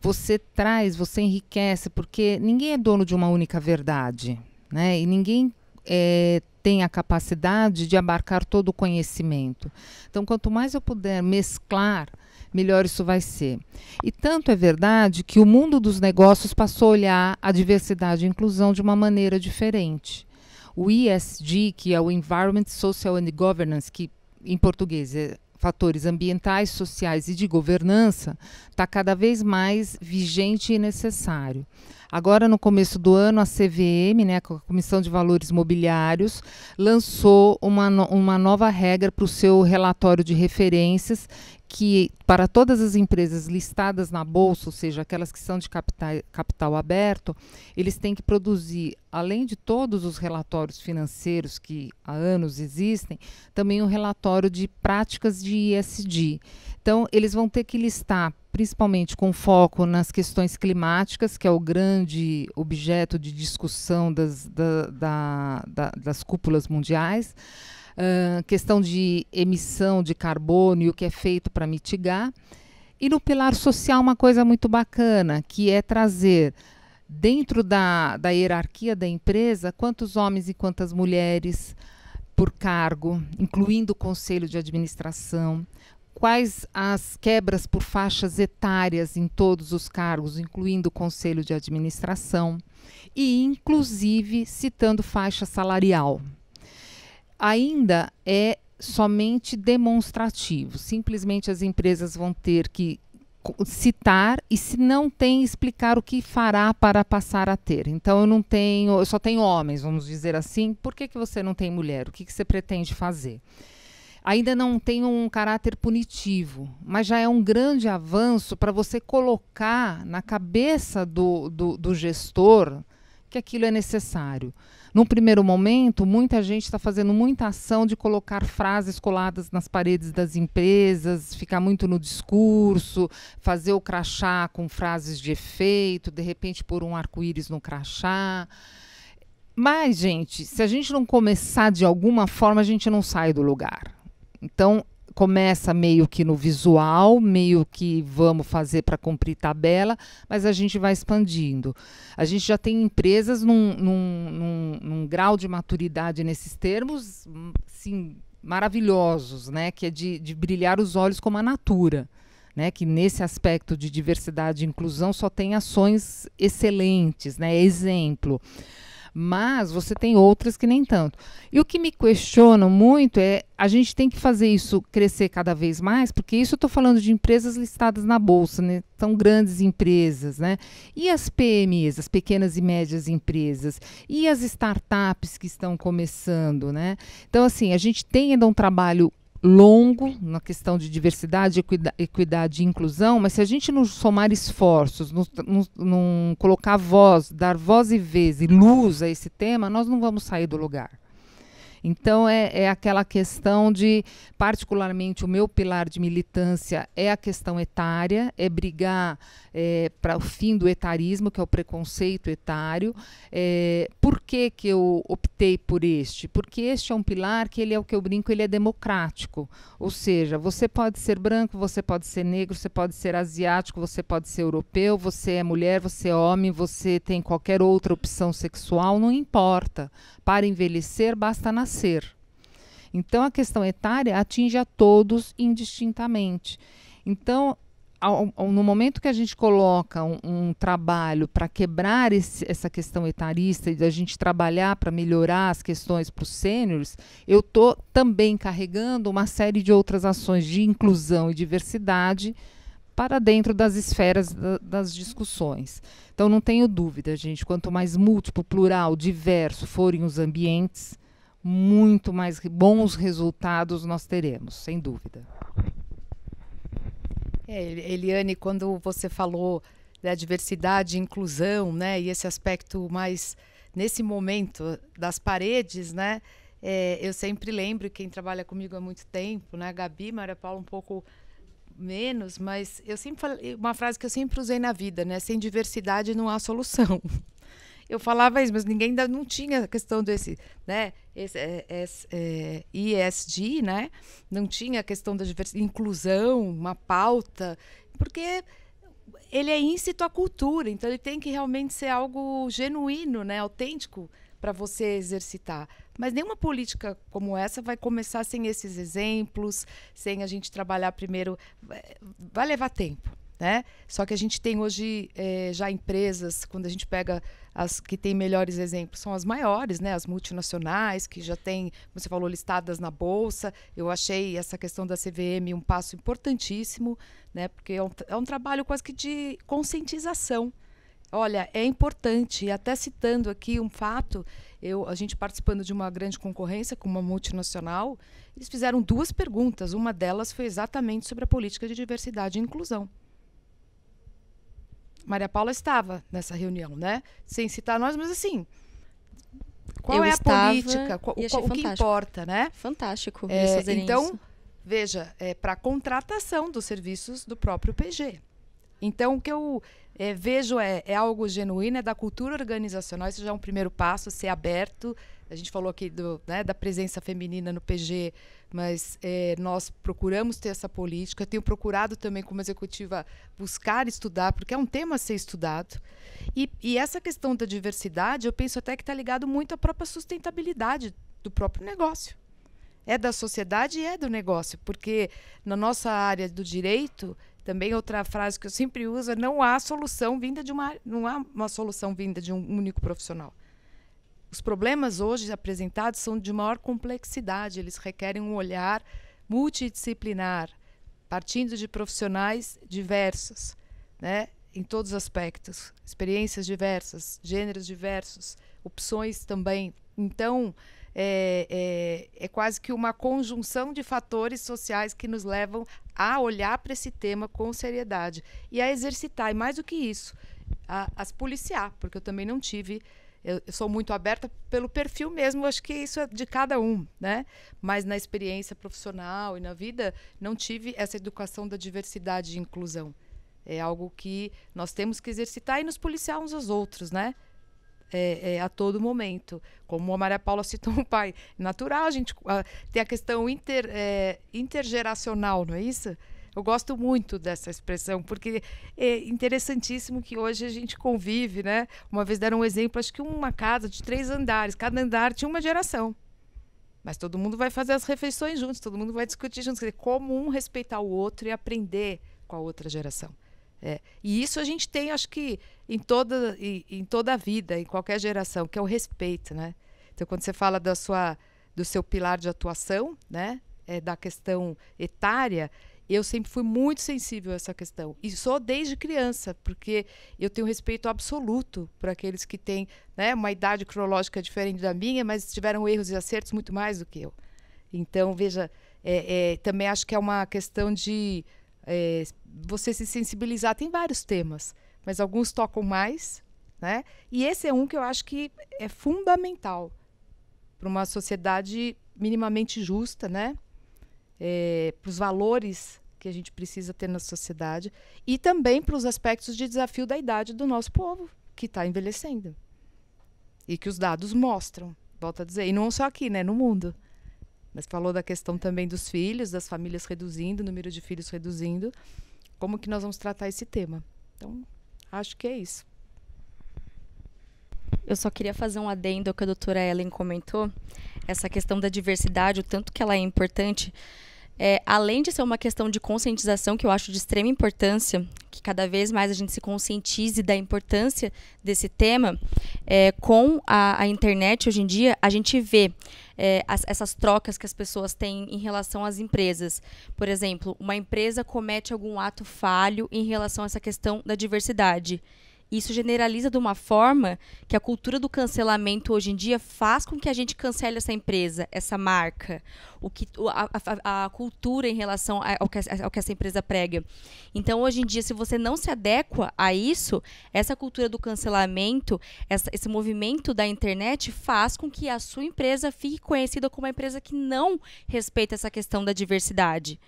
você traz, você enriquece, porque ninguém é dono de uma única verdade, né? E ninguém é, tem a capacidade de abarcar todo o conhecimento. Então, quanto mais eu puder mesclar melhor isso vai ser. E tanto é verdade que o mundo dos negócios passou a olhar a diversidade e inclusão de uma maneira diferente. O ESG, que é o Environment, Social and Governance, que em português é fatores ambientais, sociais e de governança, está cada vez mais vigente e necessário. Agora, no começo do ano, a CVM, né, a Comissão de Valores Mobiliários, lançou uma, no, uma nova regra para o seu relatório de referências que para todas as empresas listadas na bolsa, ou seja, aquelas que são de capital, capital aberto, eles têm que produzir, além de todos os relatórios financeiros que há anos existem, também um relatório de práticas de ISD. Então, eles vão ter que listar principalmente com foco nas questões climáticas, que é o grande objeto de discussão das, da, da, da, das cúpulas mundiais, uh, questão de emissão de carbono e o que é feito para mitigar. E no pilar social, uma coisa muito bacana, que é trazer dentro da, da hierarquia da empresa quantos homens e quantas mulheres por cargo, incluindo o conselho de administração, quais as quebras por faixas etárias em todos os cargos, incluindo o conselho de administração, e inclusive citando faixa salarial. Ainda é somente demonstrativo, simplesmente as empresas vão ter que citar e se não tem explicar o que fará para passar a ter. Então eu não tenho, eu só tenho homens, vamos dizer assim. Por que, que você não tem mulher? O que, que você pretende fazer? ainda não tem um caráter punitivo, mas já é um grande avanço para você colocar na cabeça do, do, do gestor que aquilo é necessário. Num primeiro momento, muita gente está fazendo muita ação de colocar frases coladas nas paredes das empresas, ficar muito no discurso, fazer o crachá com frases de efeito, de repente pôr um arco-íris no crachá. Mas, gente, se a gente não começar de alguma forma, a gente não sai do lugar. Então, começa meio que no visual, meio que vamos fazer para cumprir tabela, mas a gente vai expandindo. A gente já tem empresas num, num, num, num grau de maturidade nesses termos sim, maravilhosos, né? que é de, de brilhar os olhos como a natura. Né, que nesse aspecto de diversidade e inclusão só tem ações excelentes, né, exemplo mas você tem outras que nem tanto. E o que me questiona muito é a gente tem que fazer isso crescer cada vez mais, porque isso eu estou falando de empresas listadas na bolsa, né? São grandes empresas, né? E as PMEs, as pequenas e médias empresas, e as startups que estão começando, né? Então assim, a gente tem ainda um trabalho longo na questão de diversidade, equidade e inclusão, mas se a gente não somar esforços, não, não, não colocar voz, dar voz e vez e luz a esse tema, nós não vamos sair do lugar. Então, é, é aquela questão de, particularmente, o meu pilar de militância é a questão etária, é brigar é, para o fim do etarismo, que é o preconceito etário. É, por que, que eu optei por este? Porque este é um pilar que ele é o que eu brinco, ele é democrático. Ou seja, você pode ser branco, você pode ser negro, você pode ser asiático, você pode ser europeu, você é mulher, você é homem, você tem qualquer outra opção sexual, não importa. Para envelhecer, basta nascer ser. Então, a questão etária atinge a todos indistintamente. Então, ao, ao, no momento que a gente coloca um, um trabalho para quebrar esse, essa questão etarista e a gente trabalhar para melhorar as questões para os sêniores, eu estou também carregando uma série de outras ações de inclusão e diversidade para dentro das esferas da, das discussões. Então, não tenho dúvida, gente, quanto mais múltiplo, plural, diverso forem os ambientes, muito mais bons resultados nós teremos, sem dúvida. É, Eliane, quando você falou da diversidade, inclusão, né, e esse aspecto mais nesse momento das paredes, né, é, eu sempre lembro quem trabalha comigo há muito tempo, né, a Gabi, Maria Paula um pouco menos, mas eu sempre falei, uma frase que eu sempre usei na vida, né, sem diversidade não há solução eu falava isso, mas ninguém ainda não tinha a questão desse, né? Esse, esse, é, ISD, é, é, né? Não tinha a questão da diversidade, inclusão, uma pauta, porque ele é íncito à cultura, então ele tem que realmente ser algo genuíno, né? Autêntico para você exercitar. Mas nenhuma política como essa vai começar sem esses exemplos, sem a gente trabalhar primeiro. Vai levar tempo. Né? Só que a gente tem hoje eh, já empresas, quando a gente pega as que têm melhores exemplos, são as maiores, né? As multinacionais, que já têm, como você falou, listadas na Bolsa. Eu achei essa questão da CVM um passo importantíssimo, né? Porque é um, é um trabalho quase que de conscientização. Olha, é importante, até citando aqui um fato, eu, a gente participando de uma grande concorrência com uma multinacional, eles fizeram duas perguntas. Uma delas foi exatamente sobre a política de diversidade e inclusão. Maria Paula estava nessa reunião, né? Sem citar nós, mas assim, qual eu é a política, qual, o, o que importa, né? Fantástico. É, então, isso. veja, é para contratação dos serviços do próprio PG. Então, o que eu é, vejo é, é algo genuíno, é da cultura organizacional, isso já é um primeiro passo, ser aberto. A gente falou aqui do, né, da presença feminina no PG, mas é, nós procuramos ter essa política. Eu tenho procurado também, como executiva, buscar estudar, porque é um tema a ser estudado. E, e essa questão da diversidade, eu penso até que está ligado muito à própria sustentabilidade do próprio negócio. É da sociedade e é do negócio, porque na nossa área do direito, também outra frase que eu sempre uso é não há solução vinda de uma não há uma solução vinda de um único profissional. Os problemas hoje apresentados são de maior complexidade, eles requerem um olhar multidisciplinar, partindo de profissionais diversos, né? em todos os aspectos, experiências diversas, gêneros diversos, opções também. Então, é, é, é quase que uma conjunção de fatores sociais que nos levam a olhar para esse tema com seriedade e a exercitar, e mais do que isso, a, a se policiar, porque eu também não tive eu, sou muito aberta pelo perfil mesmo, acho que isso é de cada um, né? Mas na experiência profissional e na vida, não tive essa educação da diversidade e inclusão. É algo que nós temos que exercitar e nos policiar uns aos outros, né? é, é, a todo momento. Como a Maria Paula citou um pai, natural, a gente a, tem a questão inter, é, intergeracional, não é isso? Eu gosto muito dessa expressão, porque é interessantíssimo que hoje a gente convive, né? Uma vez deram um exemplo, acho que uma casa de três andares, cada andar tinha uma geração. Mas todo mundo vai fazer as refeições juntos, todo mundo vai discutir juntos. Quer como um respeitar o outro e aprender com a outra geração. É, e isso a gente tem, acho que, em toda, em, em toda a vida, em qualquer geração, que é o respeito, né? Então, quando você fala da sua, do seu pilar de atuação, né? É, da questão etária, eu sempre fui muito sensível a essa questão. E sou desde criança, porque eu tenho respeito absoluto para aqueles que têm né, uma idade cronológica diferente da minha, mas tiveram erros e acertos muito mais do que eu. Então, veja, é, é, também acho que é uma questão de é, você se sensibilizar. Tem vários temas, mas alguns tocam mais, né? E esse é um que eu acho que é fundamental para uma sociedade minimamente justa, né? É, para os valores que a gente precisa ter na sociedade e também para os aspectos de desafio da idade do nosso povo que está envelhecendo e que os dados mostram. Volto a dizer, e não só aqui, né? No mundo. Mas falou da questão também dos filhos, das famílias reduzindo, o número de filhos reduzindo. Como que nós vamos tratar esse tema? Então, acho que é isso. Eu só queria fazer um adendo ao que a doutora Ellen comentou, essa questão da diversidade, o tanto que ela é importante é, além de ser uma questão de conscientização, que eu acho de extrema importância, que cada vez mais a gente se conscientize da importância desse tema, é, com a, a, internet hoje em dia, a gente vê é, as, essas trocas que as pessoas têm em relação às empresas. Por exemplo, uma empresa comete algum ato falho em relação a essa questão da diversidade. Isso generaliza de uma forma que a cultura do cancelamento hoje em dia faz com que a gente cancele essa empresa, essa marca, o que a, a, a cultura em relação ao que, ao que essa empresa prega. Então, hoje em dia, se você não se adequa a isso, essa cultura do cancelamento, essa, esse movimento da internet faz com que a sua empresa fique conhecida como uma empresa que não respeita essa questão da diversidade.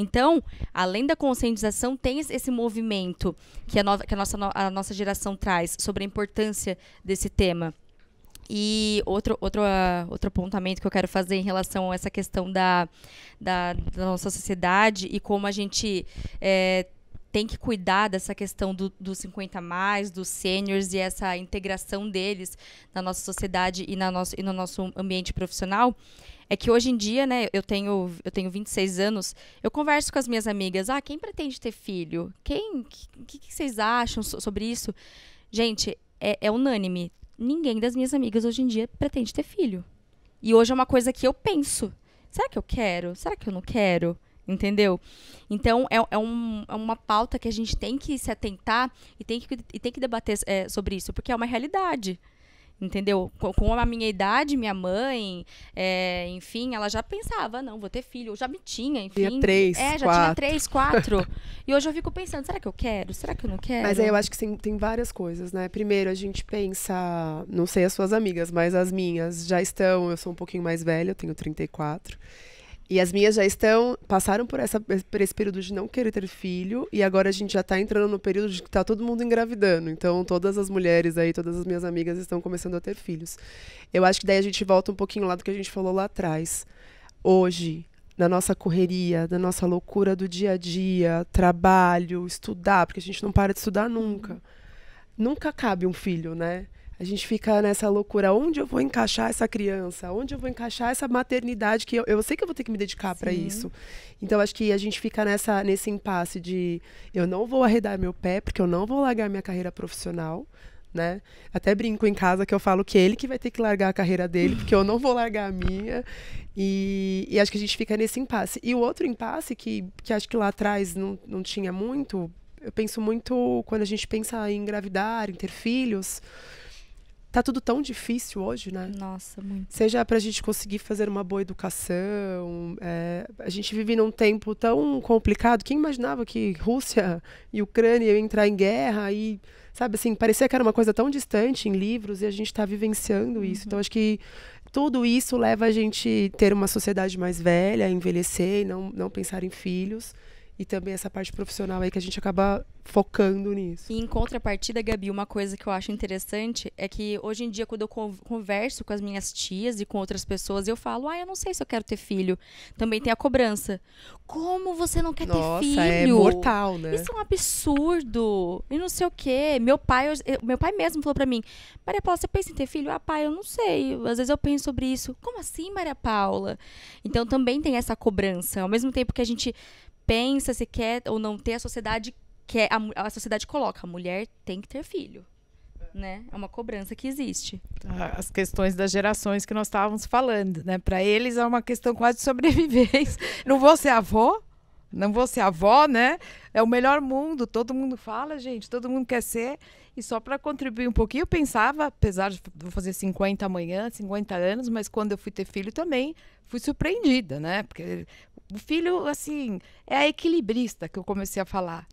Então, além da conscientização, tem esse movimento que a, que a, nossa, a nossa geração traz sobre a importância desse tema. E outro, outro, uh, outro apontamento que eu quero fazer em relação a essa questão da, da, da nossa sociedade e como a gente é, tem que cuidar dessa questão dos do 50 mais, dos seniors e essa integração deles na nossa sociedade e, na nosso, e no nosso ambiente profissional é que hoje em dia, né, eu tenho, eu tenho 26 anos, eu converso com as minhas amigas, ah, quem pretende ter filho? Quem? O que, que, vocês acham so sobre isso? Gente, é, é unânime. Ninguém das minhas amigas hoje em dia pretende ter filho. E hoje é uma coisa que eu penso. Será que eu quero? Será que eu não quero? entendeu? Então, é, é, um, é, uma pauta que a gente tem que se atentar e tem que, e tem que debater é, sobre isso, porque é uma realidade entendeu? Com a minha idade, minha mãe, é, enfim, ela já pensava, ah, não, vou ter filho, eu já me tinha, enfim. Tinha três, É, já quatro. tinha três, quatro. e hoje eu fico pensando, será que eu quero? Será que eu não quero? Mas aí eu acho que tem, tem várias coisas, né? Primeiro, a gente pensa, não sei as suas amigas, mas as minhas já estão, eu sou um pouquinho mais velha, eu tenho 34. E as minhas já estão, passaram por, essa, por esse período de não querer ter filho, e agora a gente já está entrando no período de que tá todo mundo engravidando. Então, todas as mulheres aí, todas as minhas amigas estão começando a ter filhos. Eu acho que daí a gente volta um pouquinho lá do que a gente falou lá atrás. Hoje, na nossa correria, na nossa loucura do dia a dia, trabalho, estudar, porque a gente não para de estudar nunca. Nunca cabe um filho, né? A gente fica nessa loucura, onde eu vou encaixar essa criança? Onde eu vou encaixar essa maternidade que eu, eu sei que eu vou ter que me dedicar para isso. Então acho que a gente fica nessa nesse impasse de eu não vou arredar meu pé porque eu não vou largar minha carreira profissional, né? Até brinco em casa que eu falo que é ele que vai ter que largar a carreira dele, porque eu não vou largar a minha. E, e acho que a gente fica nesse impasse. E o outro impasse que, que acho que lá atrás não, não tinha muito, eu penso muito quando a gente pensa em engravidar, em ter filhos, tá tudo tão difícil hoje, né? Nossa, muito. Seja para a gente conseguir fazer uma boa educação. É, a gente vive num tempo tão complicado. Quem imaginava que Rússia e Ucrânia iam entrar em guerra e, sabe, assim, parecia que era uma coisa tão distante em livros e a gente está vivenciando isso. Uhum. Então, acho que tudo isso leva a gente ter uma sociedade mais velha, envelhecer e não, não pensar em filhos e também essa parte profissional aí que a gente acaba focando nisso. E em contrapartida, Gabi, uma coisa que eu acho interessante é que hoje em dia, quando eu converso com as minhas tias e com outras pessoas, eu falo, ah, eu não sei se eu quero ter filho. Também tem a cobrança. Como você não quer Nossa, ter é filho? É mortal, né? Isso é um absurdo. E não sei o quê. Meu pai, eu, meu pai mesmo falou para mim, Maria Paula, você pensa em ter filho? Ah, pai, eu não sei. Às vezes eu penso sobre isso. Como assim, Maria Paula? Então também tem essa cobrança. Ao mesmo tempo que a gente pensa se quer ou não ter, a sociedade quer, a, a sociedade coloca, a mulher tem que ter filho. Né? É uma cobrança que existe. Ah, as questões das gerações que nós estávamos falando, né? Para eles é uma questão quase de sobrevivência. Não vou ser avô, não vou ser avó, né? É o melhor mundo, todo mundo fala, gente, todo mundo quer ser. E só para contribuir um pouquinho, eu pensava, apesar de fazer 50 amanhã, 50 anos, mas quando eu fui ter filho também, fui surpreendida, né? Porque o filho, assim, é a equilibrista que eu comecei a falar.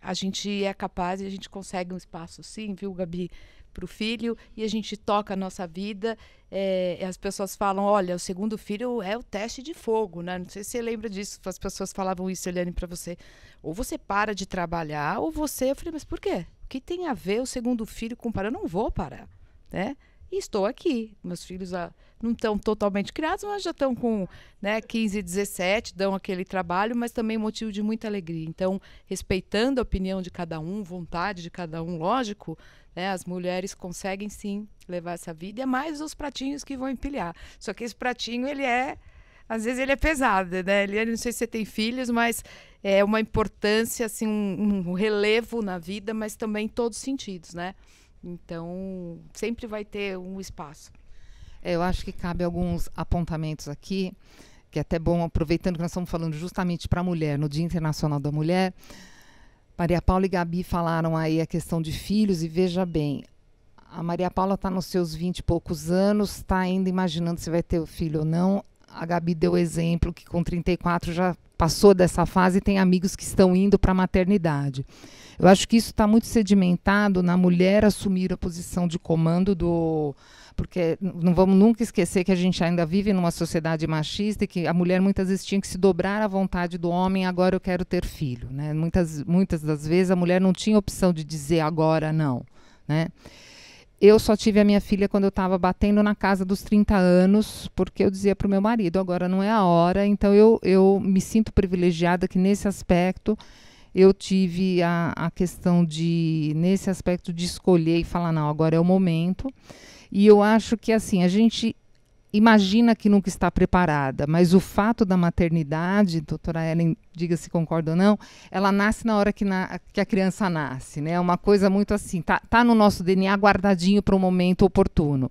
A gente é capaz e a gente consegue um espaço, sim, viu, Gabi, para o filho e a gente toca a nossa vida. É, as pessoas falam: olha, o segundo filho é o teste de fogo, né? Não sei se você lembra disso, as pessoas falavam isso, Eliane, para você. Ou você para de trabalhar, ou você. Eu falei: mas por quê? O que tem a ver o segundo filho com parar? Eu não vou parar, né? E estou aqui. Meus filhos ah, não estão totalmente criados, mas já estão com né, 15, 17, dão aquele trabalho, mas também motivo de muita alegria. Então, respeitando a opinião de cada um, vontade de cada um, lógico, né, as mulheres conseguem sim levar essa vida, é mais os pratinhos que vão empilhar. Só que esse pratinho, ele é às vezes ele é pesado, né? Ele, é, não sei se você tem filhos, mas é uma importância, assim, um, um relevo na vida, mas também em todos os sentidos, né? Então, sempre vai ter um espaço. É, eu acho que cabe alguns apontamentos aqui, que é até bom, aproveitando que nós estamos falando justamente para a mulher, no Dia Internacional da Mulher. Maria Paula e Gabi falaram aí a questão de filhos, e veja bem, a Maria Paula está nos seus 20 e poucos anos, está ainda imaginando se vai ter o filho ou não. A Gabi deu o exemplo que com 34 já passou dessa fase e tem amigos que estão indo para a maternidade. Eu acho que isso está muito sedimentado na mulher assumir a posição de comando do. Porque não vamos nunca esquecer que a gente ainda vive numa sociedade machista e que a mulher muitas vezes tinha que se dobrar à vontade do homem, agora eu quero ter filho. Né? Muitas, muitas das vezes a mulher não tinha opção de dizer agora não. Né? eu só tive a minha filha quando eu estava batendo na casa dos 30 anos, porque eu dizia para o meu marido, agora não é a hora. Então eu, eu me sinto privilegiada que nesse aspecto eu tive a, a questão de, nesse aspecto, de escolher e falar, não, agora é o momento. E eu acho que assim, a gente imagina que nunca está preparada, mas o fato da maternidade, doutora Ellen, diga se concorda ou não, ela nasce na hora que, na, que a criança nasce, né? É uma coisa muito assim, tá, tá no nosso DNA guardadinho para o momento oportuno.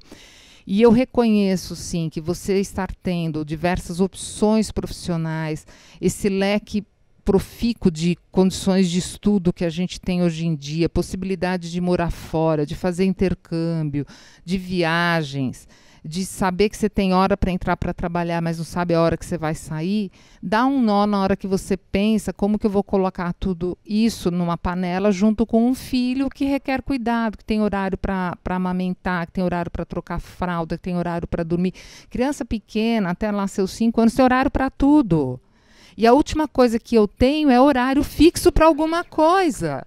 E eu reconheço, sim, que você estar tendo diversas opções profissionais, esse leque profico de condições de estudo que a gente tem hoje em dia, possibilidade de morar fora, de fazer intercâmbio, de viagens de saber que você tem hora para entrar para trabalhar, mas não sabe a hora que você vai sair, dá um nó na hora que você pensa como que eu vou colocar tudo isso numa panela junto com um filho que requer cuidado, que tem horário para amamentar, que tem horário para trocar fralda, que tem horário para dormir. Criança pequena, até lá seus cinco anos, tem horário para tudo. E a última coisa que eu tenho é horário fixo para alguma coisa.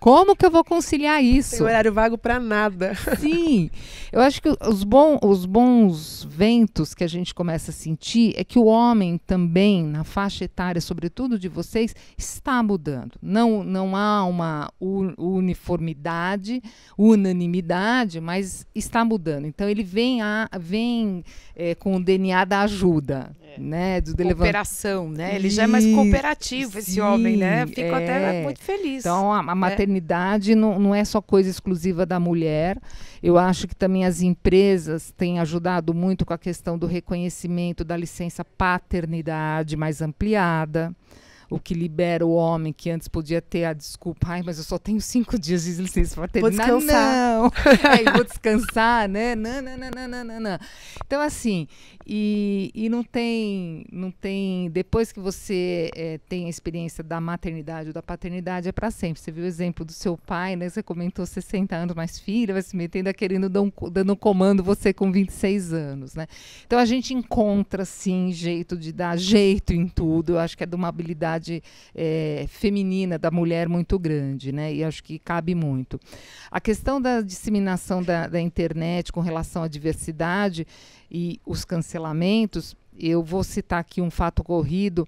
Como que eu vou conciliar isso? Tem horário vago para nada. Sim, eu acho que os, bom, os bons ventos que a gente começa a sentir é que o homem também, na faixa etária, sobretudo de vocês, está mudando. Não, não há uma uniformidade, unanimidade, mas está mudando. Então ele vem, a, vem é, com o DNA da ajuda. É. né? Do Cooperação, né? Ele já é mais cooperativo, esse homem, né? Fico é. até muito feliz. Então, a, a né? maternidade não, não é só coisa exclusiva da mulher. Eu acho que também as empresas têm ajudado muito com a questão do reconhecimento da licença paternidade mais ampliada o que libera o homem que antes podia ter a desculpa, ai, mas eu só tenho cinco dias de licença ter Vou descansar. Não, é, vou descansar, né? Não, não, não, não, não, não. Então, assim, e, e não tem, não tem, depois que você é, tem a experiência da maternidade ou da paternidade, é para sempre. Você viu o exemplo do seu pai, né? Você comentou 60 anos mais filha, vai se metendo, é querendo dar um, dando comando você com 26 anos, né? Então, a gente encontra, sim, jeito de dar jeito em tudo. Eu acho que é de uma habilidade é, feminina da mulher muito grande, né? E acho que cabe muito. A questão da disseminação da, da internet com relação à diversidade e os cancelamentos, eu vou citar aqui um fato ocorrido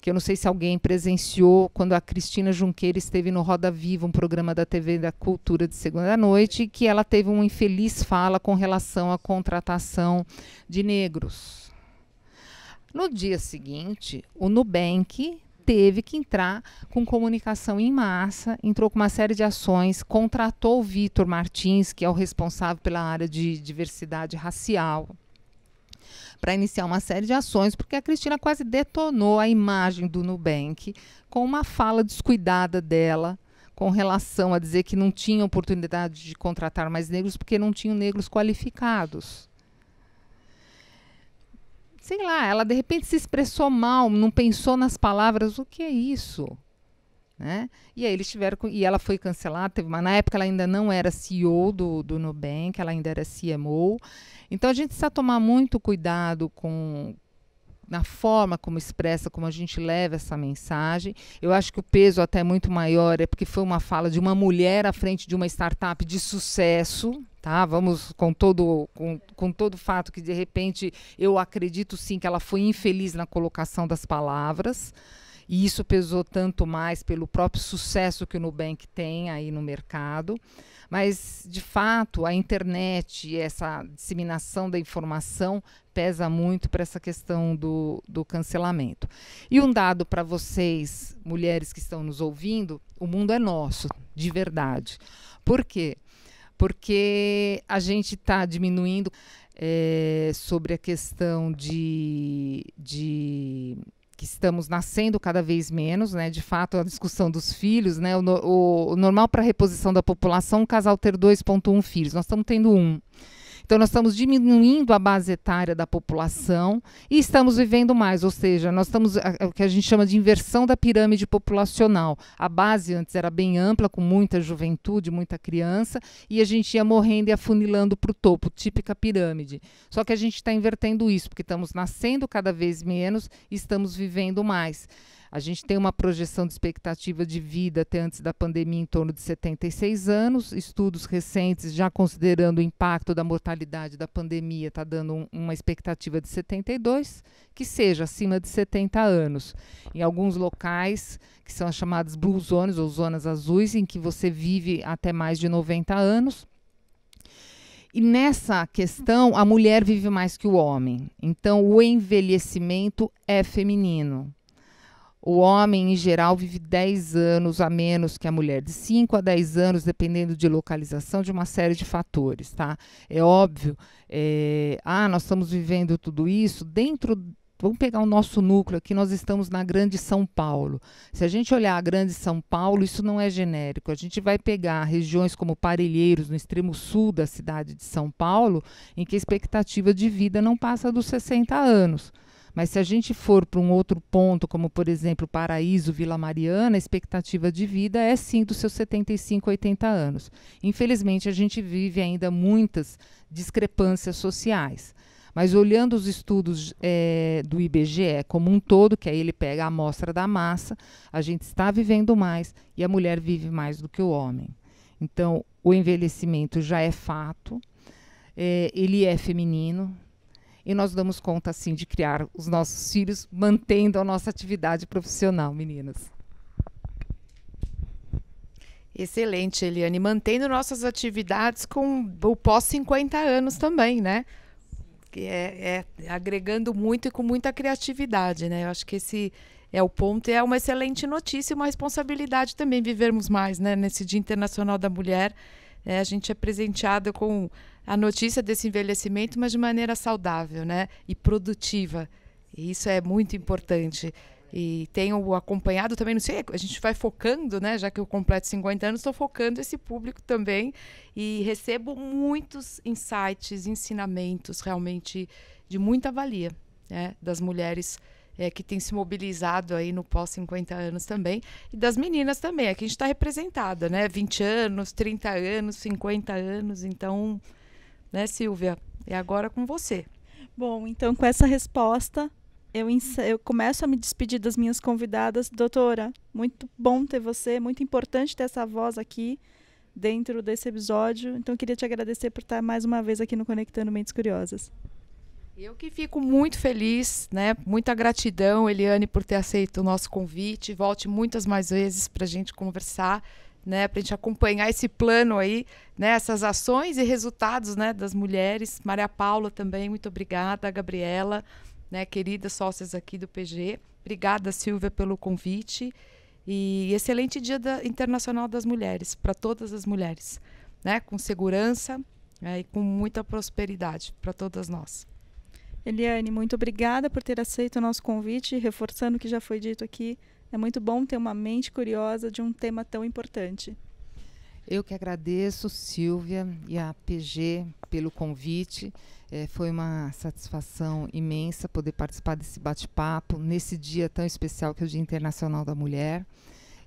que eu não sei se alguém presenciou quando a Cristina Junqueira esteve no Roda Viva, um programa da TV da Cultura de segunda noite, que ela teve uma infeliz fala com relação à contratação de negros. No dia seguinte, o Nubank teve que entrar com comunicação em massa, entrou com uma série de ações, contratou o Vitor Martins, que é o responsável pela área de diversidade racial, para iniciar uma série de ações, porque a Cristina quase detonou a imagem do Nubank com uma fala descuidada dela com relação a dizer que não tinha oportunidade de contratar mais negros porque não tinham negros qualificados sei lá, ela de repente se expressou mal, não pensou nas palavras, o que é isso? Né? E aí eles tiveram e ela foi cancelada, teve uma, na época ela ainda não era CEO do, do Nubank, ela ainda era CMO. Então a gente precisa tomar muito cuidado com na forma como expressa, como a gente leva essa mensagem. Eu acho que o peso até é muito maior é porque foi uma fala de uma mulher à frente de uma startup de sucesso, tá? Vamos com todo com, com todo o fato que de repente eu acredito sim que ela foi infeliz na colocação das palavras. E isso pesou tanto mais pelo próprio sucesso que o Nubank tem aí no mercado. Mas, de fato, a internet e essa disseminação da informação pesa muito para essa questão do, do cancelamento. E um dado para vocês, mulheres que estão nos ouvindo: o mundo é nosso, de verdade. Por quê? porque a gente está diminuindo é, sobre a questão de, de que estamos nascendo cada vez menos, né? De fato, a discussão dos filhos, né? O, o, o normal para reposição da população, um casal ter 2,1 filhos. Nós estamos tendo um. Então, nós estamos diminuindo a base etária da população e estamos vivendo mais, ou seja, nós estamos o que a gente chama de inversão da pirâmide populacional. A base antes era bem ampla, com muita juventude, muita criança, e a gente ia morrendo e afunilando para o topo, típica pirâmide. Só que a gente está invertendo isso, porque estamos nascendo cada vez menos e estamos vivendo mais. A gente tem uma projeção de expectativa de vida até antes da pandemia em torno de 76 anos. Estudos recentes, já considerando o impacto da mortalidade da pandemia, está dando um, uma expectativa de 72, que seja acima de 70 anos. Em alguns locais, que são as chamadas blue zones ou zonas azuis, em que você vive até mais de 90 anos. E nessa questão, a mulher vive mais que o homem. Então, o envelhecimento é feminino. O homem, em geral, vive 10 anos a menos que a mulher, de 5 a 10 anos, dependendo de localização, de uma série de fatores, tá? É óbvio, é, ah, nós estamos vivendo tudo isso dentro. Vamos pegar o nosso núcleo aqui, nós estamos na Grande São Paulo. Se a gente olhar a Grande São Paulo, isso não é genérico. A gente vai pegar regiões como Parelheiros, no extremo sul da cidade de São Paulo, em que a expectativa de vida não passa dos 60 anos. Mas se a gente for para um outro ponto, como por exemplo Paraíso, Vila Mariana, a expectativa de vida é sim dos seus 75, 80 anos. Infelizmente, a gente vive ainda muitas discrepâncias sociais. Mas olhando os estudos é, do IBGE como um todo, que aí ele pega a amostra da massa, a gente está vivendo mais e a mulher vive mais do que o homem. Então, o envelhecimento já é fato, é, ele é feminino, e nós damos conta, assim, de criar os nossos filhos, mantendo a nossa atividade profissional, meninas. Excelente, Eliane. Mantendo nossas atividades com o pós 50 anos também, né? É, é, agregando muito e com muita criatividade, né? Eu acho que esse é o ponto e é uma excelente notícia e uma responsabilidade também vivermos mais, né? Nesse Dia Internacional da Mulher, é, a gente é presenteada com a notícia desse envelhecimento, mas de maneira saudável né? e produtiva. E isso é muito importante. E tenho acompanhado também, não sei, a gente vai focando, né? Já que eu completo 50 anos, estou focando esse público também. E recebo muitos insights, ensinamentos realmente de muita valia né? das mulheres é, que têm se mobilizado aí no pós 50 anos também, e das meninas também, aqui a gente está representada, né? 20 anos, 30 anos, 50 anos, então né, Silvia? E é agora com você. Bom, então com essa resposta, eu, eu começo a me despedir das minhas convidadas. Doutora, muito bom ter você, muito importante ter essa voz aqui dentro desse episódio. Então, queria te agradecer por estar mais uma vez aqui no Conectando Mentes Curiosas. Eu que fico muito feliz, né? Muita gratidão, Eliane, por ter aceito o nosso convite. Volte muitas mais vezes para a gente conversar né, para a gente acompanhar esse plano aí, né, essas ações e resultados, né, das mulheres. Maria Paula também, muito obrigada, Gabriela, né, queridas sócias aqui do PG. Obrigada, Silvia, pelo convite e excelente Dia da Internacional das Mulheres para todas as mulheres, né, com segurança né, e com muita prosperidade para todas nós. Eliane, muito obrigada por ter aceito o nosso convite, reforçando o que já foi dito aqui é muito bom ter uma mente curiosa de um tema tão importante. Eu que agradeço, Silvia e a PG, pelo convite. É, foi uma satisfação imensa poder participar desse bate-papo nesse dia tão especial que é o Dia Internacional da Mulher.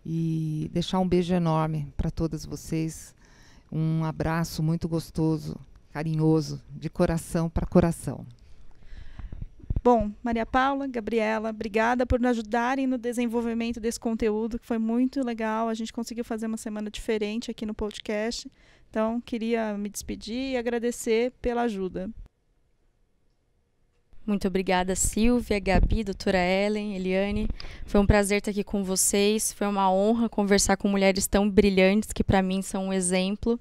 E deixar um beijo enorme para todas vocês. Um abraço muito gostoso, carinhoso, de coração para coração. Bom, Maria Paula, Gabriela, obrigada por nos ajudarem no desenvolvimento desse conteúdo, que foi muito legal. A gente conseguiu fazer uma semana diferente aqui no podcast. Então, queria me despedir e agradecer pela ajuda. Muito obrigada, Silvia, Gabi, doutora Ellen, Eliane. Foi um prazer estar aqui com vocês. Foi uma honra conversar com mulheres tão brilhantes que, para mim, são um exemplo.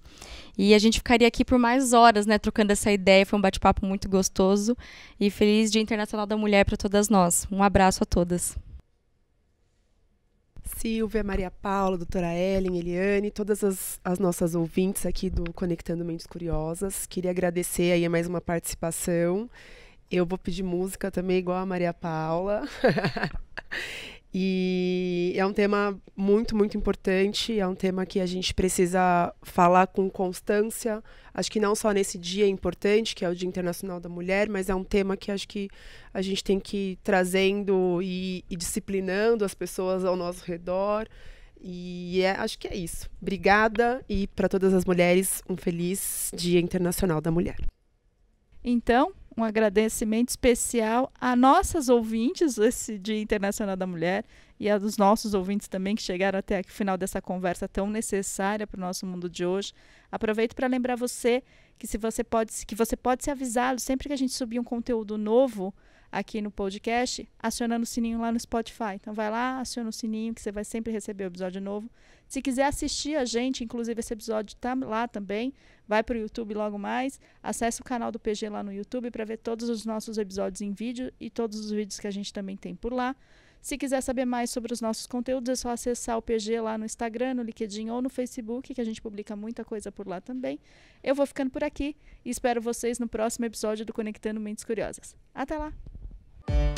E a gente ficaria aqui por mais horas, né, trocando essa ideia. Foi um bate-papo muito gostoso. E feliz Dia Internacional da Mulher para todas nós. Um abraço a todas. Silvia, Maria Paula, doutora Ellen, Eliane, todas as, as, nossas ouvintes aqui do Conectando Mentes Curiosas. Queria agradecer aí mais uma participação. Eu vou pedir música também, igual a Maria Paula. e é um tema muito, muito importante. É um tema que a gente precisa falar com constância. Acho que não só nesse dia importante, que é o Dia Internacional da Mulher, mas é um tema que acho que a gente tem que ir trazendo e, e disciplinando as pessoas ao nosso redor. E é, acho que é isso. Obrigada e para todas as mulheres, um feliz Dia Internacional da Mulher. Então, um agradecimento especial a nossas ouvintes esse Dia Internacional da Mulher e aos nossos ouvintes também que chegaram até o final dessa conversa tão necessária para o nosso mundo de hoje. Aproveito para lembrar você que se você pode que você pode ser avisado sempre que a gente subir um conteúdo novo aqui no podcast, acionando o sininho lá no Spotify. Então vai lá, aciona o sininho que você vai sempre receber o episódio novo. Se quiser assistir a gente, inclusive esse episódio está lá também, vai para o YouTube logo mais. Acesse o canal do PG lá no YouTube para ver todos os nossos episódios em vídeo e todos os vídeos que a gente também tem por lá. Se quiser saber mais sobre os nossos conteúdos, é só acessar o PG lá no Instagram, no LinkedIn ou no Facebook, que a gente publica muita coisa por lá também. Eu vou ficando por aqui e espero vocês no próximo episódio do Conectando Mentes Curiosas. Até lá! Thank you.